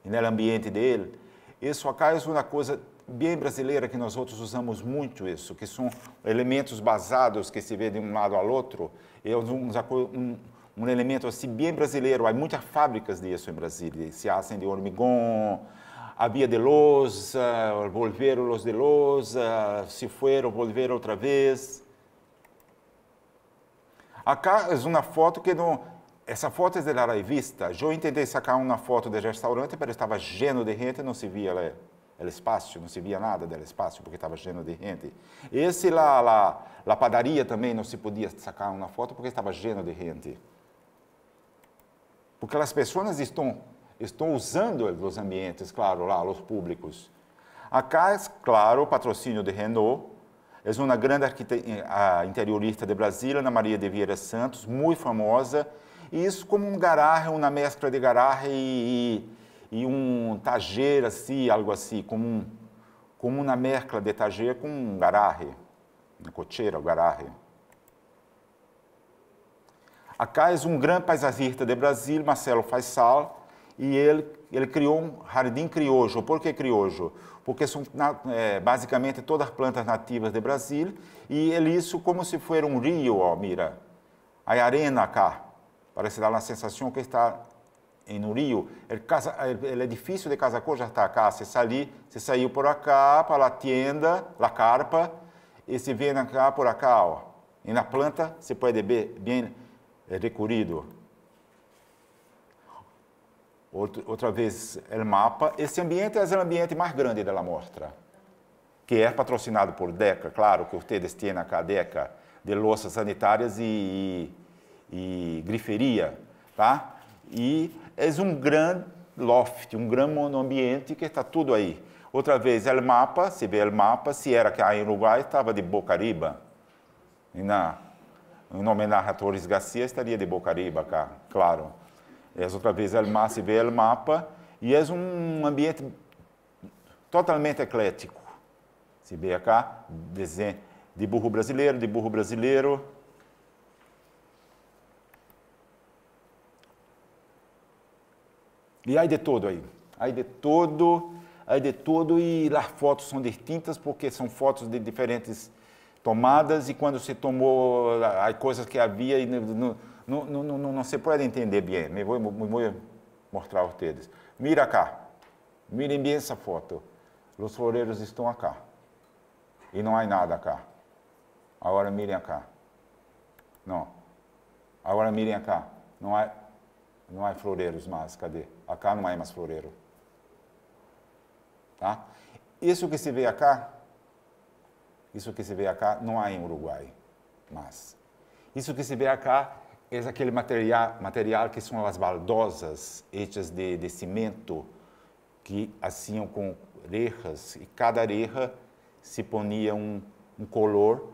no ambiente dele. Isso aqui é uma coisa bem brasileira que nós outros usamos muito isso, que são elementos basados que se vê de um lado ao outro, é um, um, um elemento assim bem brasileiro. Há muitas fábricas disso em Brasília. Se fazem de hormigão, havia de lousa, volveram os de lousa, se foram, volveram outra vez. Acá é uma foto que não... Essa foto é da revista. Eu tentei sacar uma foto do restaurante, mas estava cheio de gente, não se via ela o espaço, não se via nada do espaço, porque estava cheio de gente. Esse lá, lá, padaria também não se podia sacar uma foto, porque estava cheio de gente porque as pessoas estão, estão usando os ambientes, claro, lá, os públicos. CAS, claro, o patrocínio de Renault, é uma grande interiorista de Brasília, Ana Maria de Vieira Santos, muito famosa, e isso como um garagem, uma mescla de garagem e, e, um tajer, assim, algo assim, como, um, como uma mescla de tajer com um garagem, uma cocheira, um garagem. Acá é um grande paisagista de Brasil, Marcelo Faisal, e ele, ele criou um jardim criojo. Por que criojo? Porque são é, basicamente todas as plantas nativas de Brasil e ele isso como se fosse um rio, ó, mira. A arena cá, parece dar uma sensação que está em um rio. É difícil edifício de Casa Cor já está cá. Você, sali, você saiu por acá, para a tienda, la carpa, e se vem cá por acá, ó. E na planta, você pode ver bem é recorrido. outra vez, o mapa. Esse ambiente é o ambiente mais grande da mostra, que é patrocinado por DECA, claro, que vocês têm a DECA, de louças sanitárias e, e, e griferia, tá? E é um grande loft, um grande monoambiente que está tudo aí. Outra vez, o mapa, se vê o mapa, se era que aí no Uruguai estava de Bocariba, na o homenagem a Torres Garcia, estaria de Bocariba cá, claro. E outra vez, ele se vê o mapa e é um ambiente totalmente eclético. Se vê cá, desenho de burro brasileiro, de burro brasileiro. E aí de todo aí. Aí de todo, aí de todo e as fotos são distintas porque são fotos de diferentes tomadas e quando se tomou as coisas que havia, não, não, não, não, não se pode entender bem. Me vou, vou mostrar a vocês. Mira cá, mirem bem essa foto. Os floreiros estão acá e não há nada cá. Agora mirem cá. Não. Agora mirem cá. Não há, não há floreiros mais. Cadê? Acá não há mais floreiro. Tá? Isso que se vê acá isso que se vê acá não há em Uruguai, mas isso que se vê acá é aquele material, material que são as baldosas hechas de, de cimento que haciam com rejas e cada reja se ponia um, um color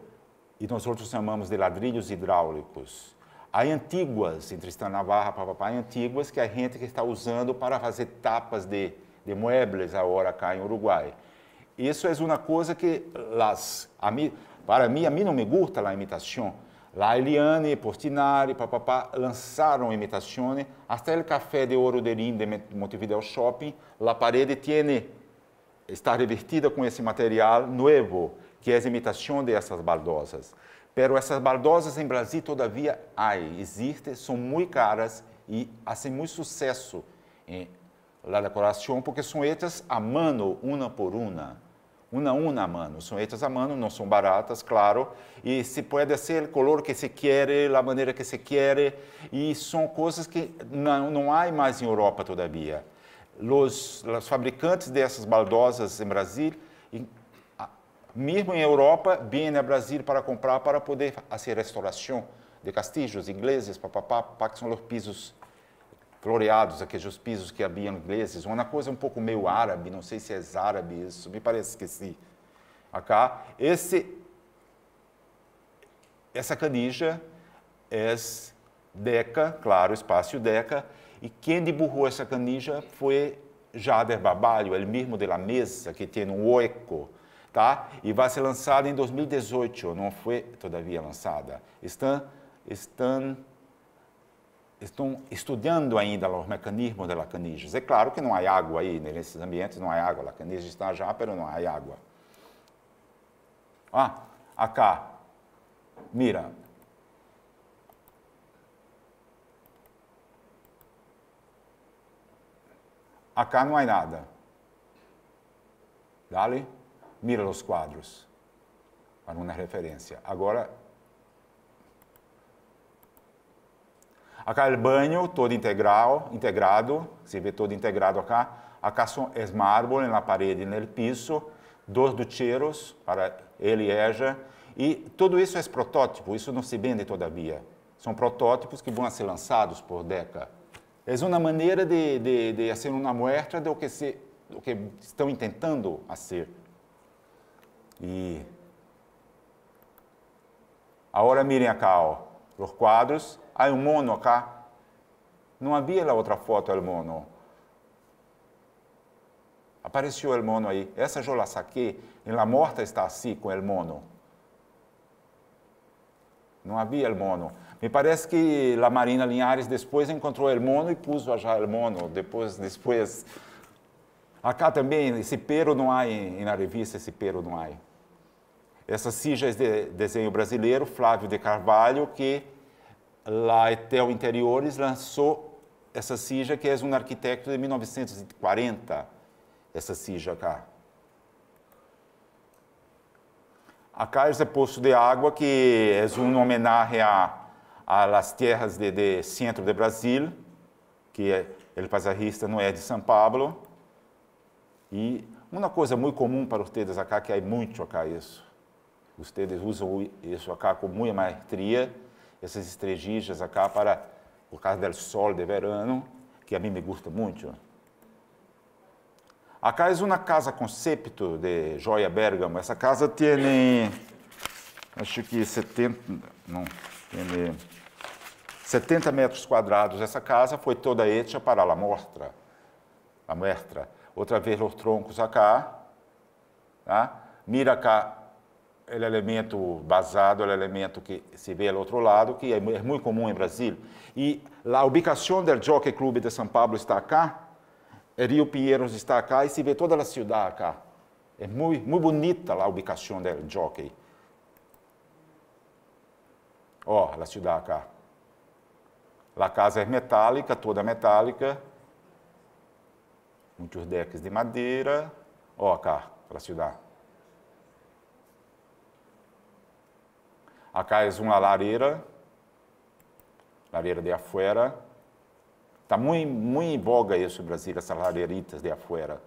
e nós outros chamamos de ladrilhos hidráulicos. Há antiguas, entre Tristão Navarra, há antiguas que a gente que está usando para fazer tapas de, de muebles agora cá em Uruguai. Isso é uma coisa que las, a para mim, a mim não me gusta a imitação. lá Eliane, Portinari, papapá, lançaram imitações. Até o café de ouro de Rim de Montevideo Shopping, la parede tiene, está revestida com esse material novo, que é a imitação dessas baldosas. Pero essas baldosas em Brasil, todavia, ai existem, são muito caras e fazem muito sucesso em la decoração, porque são feitas a mano, uma por uma una a una mano. Son hechas a mano, no son baratas, claro, y se puede hacer el color que se quiere, la manera que se quiere, y son cosas que no, no hay más en Europa todavía. Los, los fabricantes de esas baldosas en Brasil, mesmo en Europa, vienen a Brasil para comprar para poder hacer restauración de castillos, iglesias, papapá, para que son los pisos floreados, aqueles pisos que havia ingleses, uma coisa um pouco meio árabe, não sei se é árabe isso, me parece que sim. Acá, esse, essa canija é Deca, claro, espaço Deca, e quem dibujou essa canija foi Jader Barbalho, ele mesmo de la mesa, que tem um oeco, tá? E vai ser lançada em 2018, não foi todavia lançada. Estão, estão estão estudando ainda os mecanismos de lacanijas. É claro que não há água aí, né? nesses ambientes não há água. Lacanijas está já, mas não há água. Ah, acá, mira. Acá não há nada. Dale, mira os quadros para uma referência. Agora, o banho todo integral, integrado, se vê todo integrado acá. Acá são é mármore na parede, no piso, dois ducheiros para ele e ela. E tudo isso é protótipo, isso não se vende todavia. São protótipos que vão ser lançados por década. É uma maneira de, de, de fazer uma muestra do que, se, do que estão tentando ser. E agora mirem acá, ó, os quadros Há um mono cá. Não havia lá outra foto, do mono. Apareceu o mono aí. Essa eu la saquei. E morta está assim, com o mono. Não havia o mono. Me parece que a Marina Linhares depois encontrou o mono e pôs já o mono. Depois, depois. Acá também, esse pero não há em, na revista, esse pero não há. Essas cijas de desenho brasileiro, Flávio de Carvalho, que lá Etel Interiores lançou essa sija que é um arquiteto de 1940, essa sija cá. Acá é posto de água que é uma homenagem a, a las terras de, de centro de Brasil, que é, ele paisagista não é de São Paulo. E uma coisa muito comum para vocês acá, que é muito acá isso. Vocês usam isso acá com muita maestria, essas estrellas acá para por causa do sol de verano, que a mim me gusta muito. Acá é uma casa conceito de Joia Bergamo. Essa casa tem, acho que 70, não, tem 70 metros quadrados. Essa casa foi toda hecha para a mostra, a mostra. Outra vez os troncos acá, tá? Mira cá ele é elemento basado, ele é elemento que se vê ao outro lado, que é, muito comum em Brasil. E a ubicação do Jockey Club de São Paulo está cá, Rio Pinheiros está cá e se vê toda a cidade cá. É muito, muito bonita a ubicação do Jockey. Ó, oh, a cidade cá. A casa é metálica, toda metálica. Muitos decks de madeira. Ó, oh, cá, a cidade. Acá es é una lareira, lareira de afuera. Está muy, muy en voga eso en Brasil, esas lareiritas de afuera.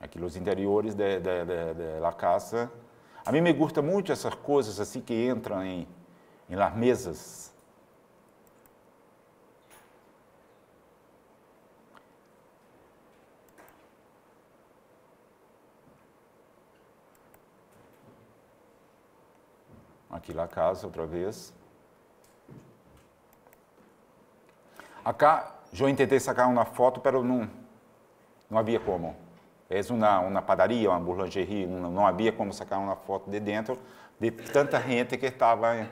Aquí los interiores de, de, de, de la casa. A mí me gusta mucho esas cosas así assim que entran en, en las mesas aqui lá casa outra vez. Acá, eu tentei sacar uma foto, mas não, não havia como. É uma, uma padaria, uma boulangerie, não, não havia como sacar uma foto de dentro de tanta gente que estava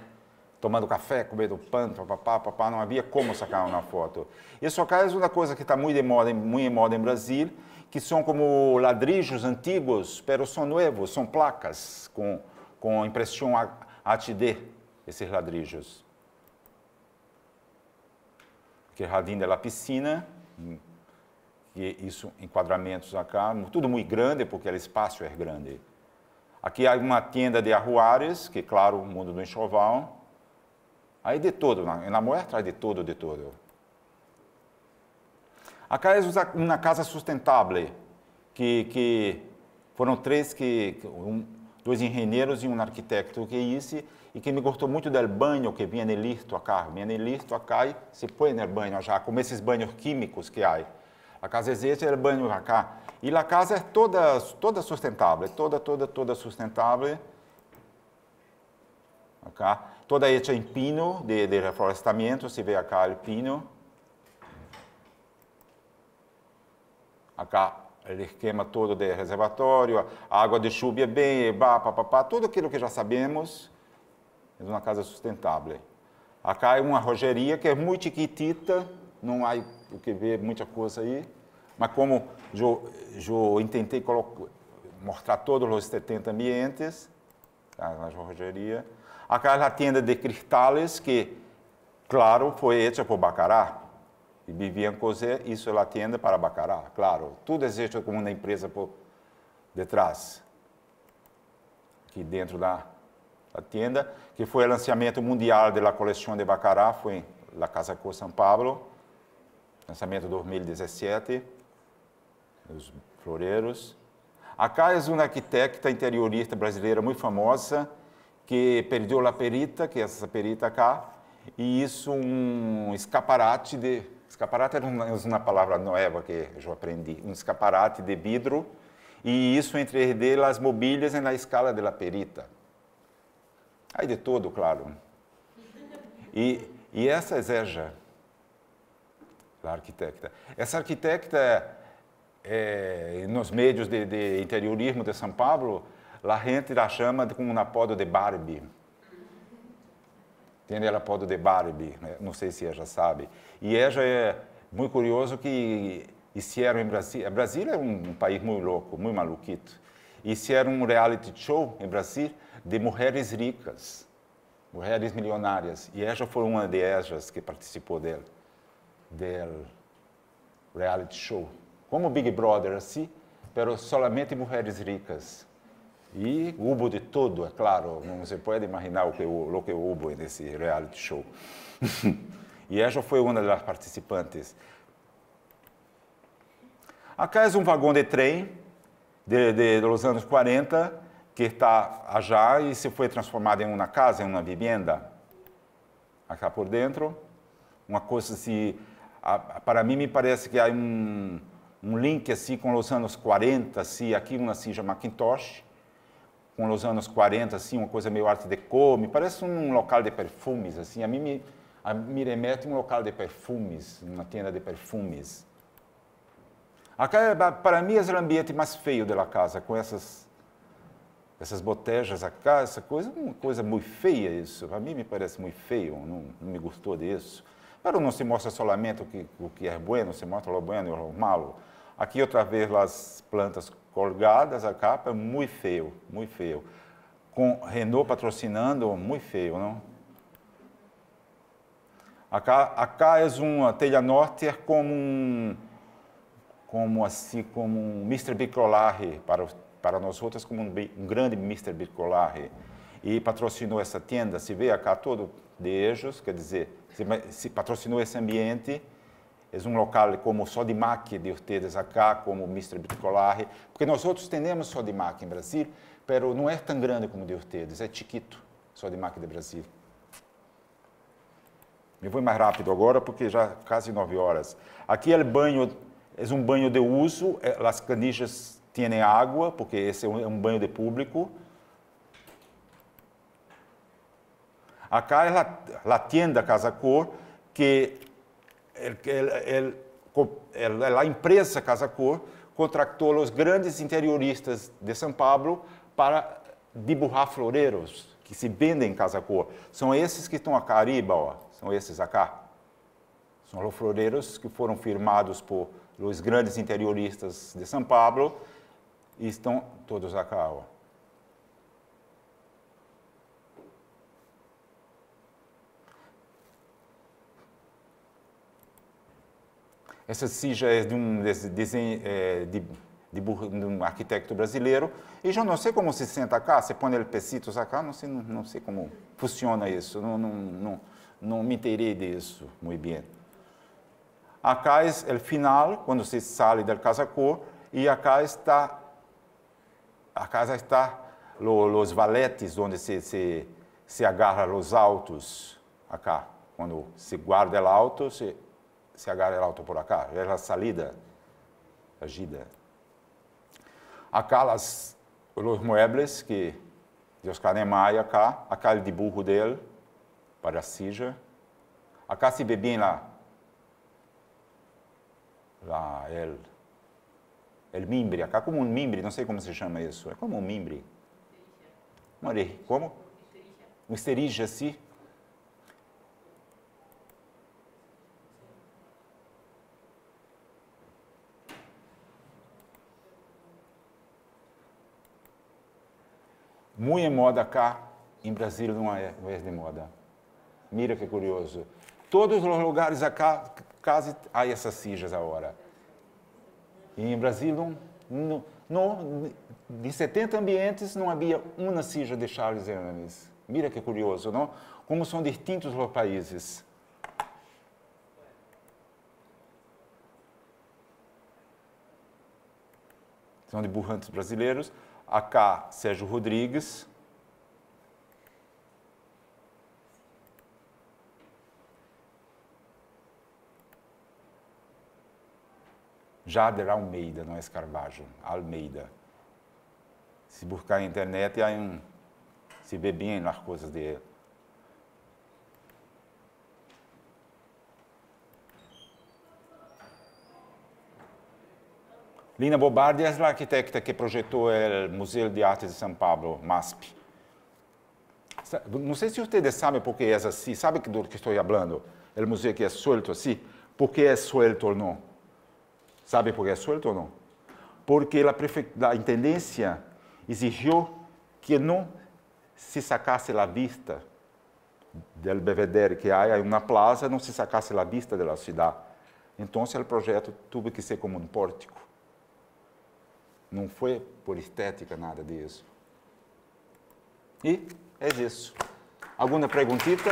tomando café, comendo pão, papapá, papá, não havia como sacar uma foto. Isso acá é uma coisa que está muito em moda, muito em moda em Brasil, que são como ladrilhos antigos, pero são novos, são placas com com impressão a te dê esses ladrilhos Que é jardim da piscina, que hum, isso, enquadramentos acá, tudo muito grande, porque o espaço é grande. Aqui há uma tenda de arruares, que claro, o mundo do enxoval. Aí de todo, na muestra de todo, de todo. Acá é uma casa sustentável, que, que foram três que, um, dois engenheiros e um arquiteto que hice é e que me gostou muito do banho que vinha nelito acá. vinha nelito acá e se põe no banho já, como esses banhos químicos que há. A casa existe é o banho acá. E a casa é toda, toda sustentável, é toda, toda, toda sustentável. Acá. Toda feita em pino, de, de reflorestamento, se vê acá o pino. Acá aquele esquema todo de reservatório, água de chuva é bem, blá, pá, pá, pá, tudo aquilo que já sabemos é uma casa sustentável. Acá é uma rogeria que é muito chiquitita, não há o que ver muita coisa aí, mas como eu, tentei mostrar todos os 70 ambientes, tá, na rogeria, a tenda de cristais que, claro, foi feita por Bacará, e viviam cozer, isso é ela atende para Bacará, claro. Tudo existe como uma empresa por detrás, aqui dentro da, da tenda, que foi o lançamento mundial da coleção de Bacará, foi na Casa Cor São Paulo, lançamento 2017, os floreiros. Acá é uma arquiteta interiorista brasileira muito famosa, que perdeu a perita, que é essa perita cá, e isso um escaparate de Escaparate era uma palavra nova que eu aprendi. Um escaparate de vidro e isso entre as mobílias na escala de la perita. Aí de todo, claro. E, e essa é a arquiteta. Essa arquiteta, nos meios de, de interiorismo de São Paulo, a gente a chama como um apodo de Barbie tem ela pode de Barbie, né? não sei se ela sabe. E ela é muito curioso que fizeram em Brasília. É, Brasil é um, um país muito louco, muito maluquito. E fizeram um reality show em Brasil de mulheres ricas, mulheres milionárias. E ela foi uma delas que participou dele, del reality show. Como Big Brother, assim, mas somente mulheres ricas. E ubo de tudo, é claro, não se pode imaginar o que, o que hubo nesse é reality show. <laughs> e ela foi uma das participantes. Aqui é um vagão de trem de, de, dos anos 40 que está já e se foi transformado em uma casa, em uma vivenda. aqui por dentro, uma coisa assim, para mim me parece que há um, um link assim com os anos 40, assim, aqui uma assim Macintosh, com os anos 40, assim, uma coisa meio arte deco, me parece um local de perfumes, assim, a mim me, a, me remete a um local de perfumes, uma tenda de perfumes. Acá, é, para mim, é o ambiente mais feio da casa, com essas essas botejas acá, essa coisa, é uma coisa muito feia isso. A mim me parece muito feio, não, não me gostou disso. Mas não se mostra somente o que, o que é bueno, se mostra o bueno e o malo. Aqui outra vez as plantas colgadas, a capa, é muito feio, muito feio. Com Renault patrocinando, muito feio, não? Acá, acá é uma telha norte é como um, como assim, como um Mr. Bicolare para, para nós outros como um, um grande Mr. Bicolare. E patrocinou essa tenda, se vê acá todo de ejos, quer dizer, se, se patrocinou esse ambiente é um local como só de Mac de ustedes acá, como Mr. Bitcolare, porque nós outros temos só de Mac em Brasil, mas não é tão grande como de ustedes, é chiquito, só de Mac de Brasil. Me vou mais rápido agora, porque já quase nove horas. Aqui é banho, é um banho de uso, é, as canijas têm água, porque esse é, é um banho de público. Acá é a tienda Casa Cor, que é, a imprensa casacor contratou os grandes interioristas de São Paulo para dibujar floreiros que se vendem em Cor. São esses que estão a Cariba, ó. são esses acá. São os floreiros que foram firmados por os grandes interioristas de São Paulo e estão todos acá. Ó. Essa cija é de um, desenho, é, de, de, de, um arquiteto brasileiro. E já não sei como se senta cá, se põe pesitos cá, não sei, não, não, sei como funciona isso. Não, não, não, não me interessei disso muito bem. Acá é o final, quando se sai da casa cor, e acá está a casa está os valetes onde se, se, se agarra os autos acá quando se guarda os autos se agarra auto por acá, é, é a salida, agida. Acá os los muebles que Deus mais acá, acá o dibujo dele, para sija. Acá se bem lá, lá, ele, ele mimbre, acá é como um mimbre, não sei como se chama isso, é como um mimbre. Morei, como? Um esterija, sim. Muito em moda cá, em Brasília não é, não é de moda. Mira que curioso. Todos os lugares acá, quase há essas cijas agora. E em Brasília, não, não, de 70 ambientes, não havia uma cija de Charles Hermes. Mira que curioso, não? Como são distintos os países. São de burrantes brasileiros. AK Sérgio Rodrigues. Jader Almeida, não é Escarvajo Almeida. Se buscar na internet, aí um, se vê bem nas coisas dele. Lina Bobardi é a arquiteta que projetou o Museu de Arte de São Paulo, MASP. Não sei se vocês sabem por que é assim. Sabe do que estou falando? o museu que é suelto assim. Por que é suelto ou não? Sabe por que é suelto ou não? Porque a, prefe... a intendência exigiu que não se sacasse a vista do Belvedere que há em uma plaza, não se sacasse a vista da cidade. Então, o projeto teve que ser como um pórtico. Não foi por estética nada disso. E é isso. Alguma perguntita?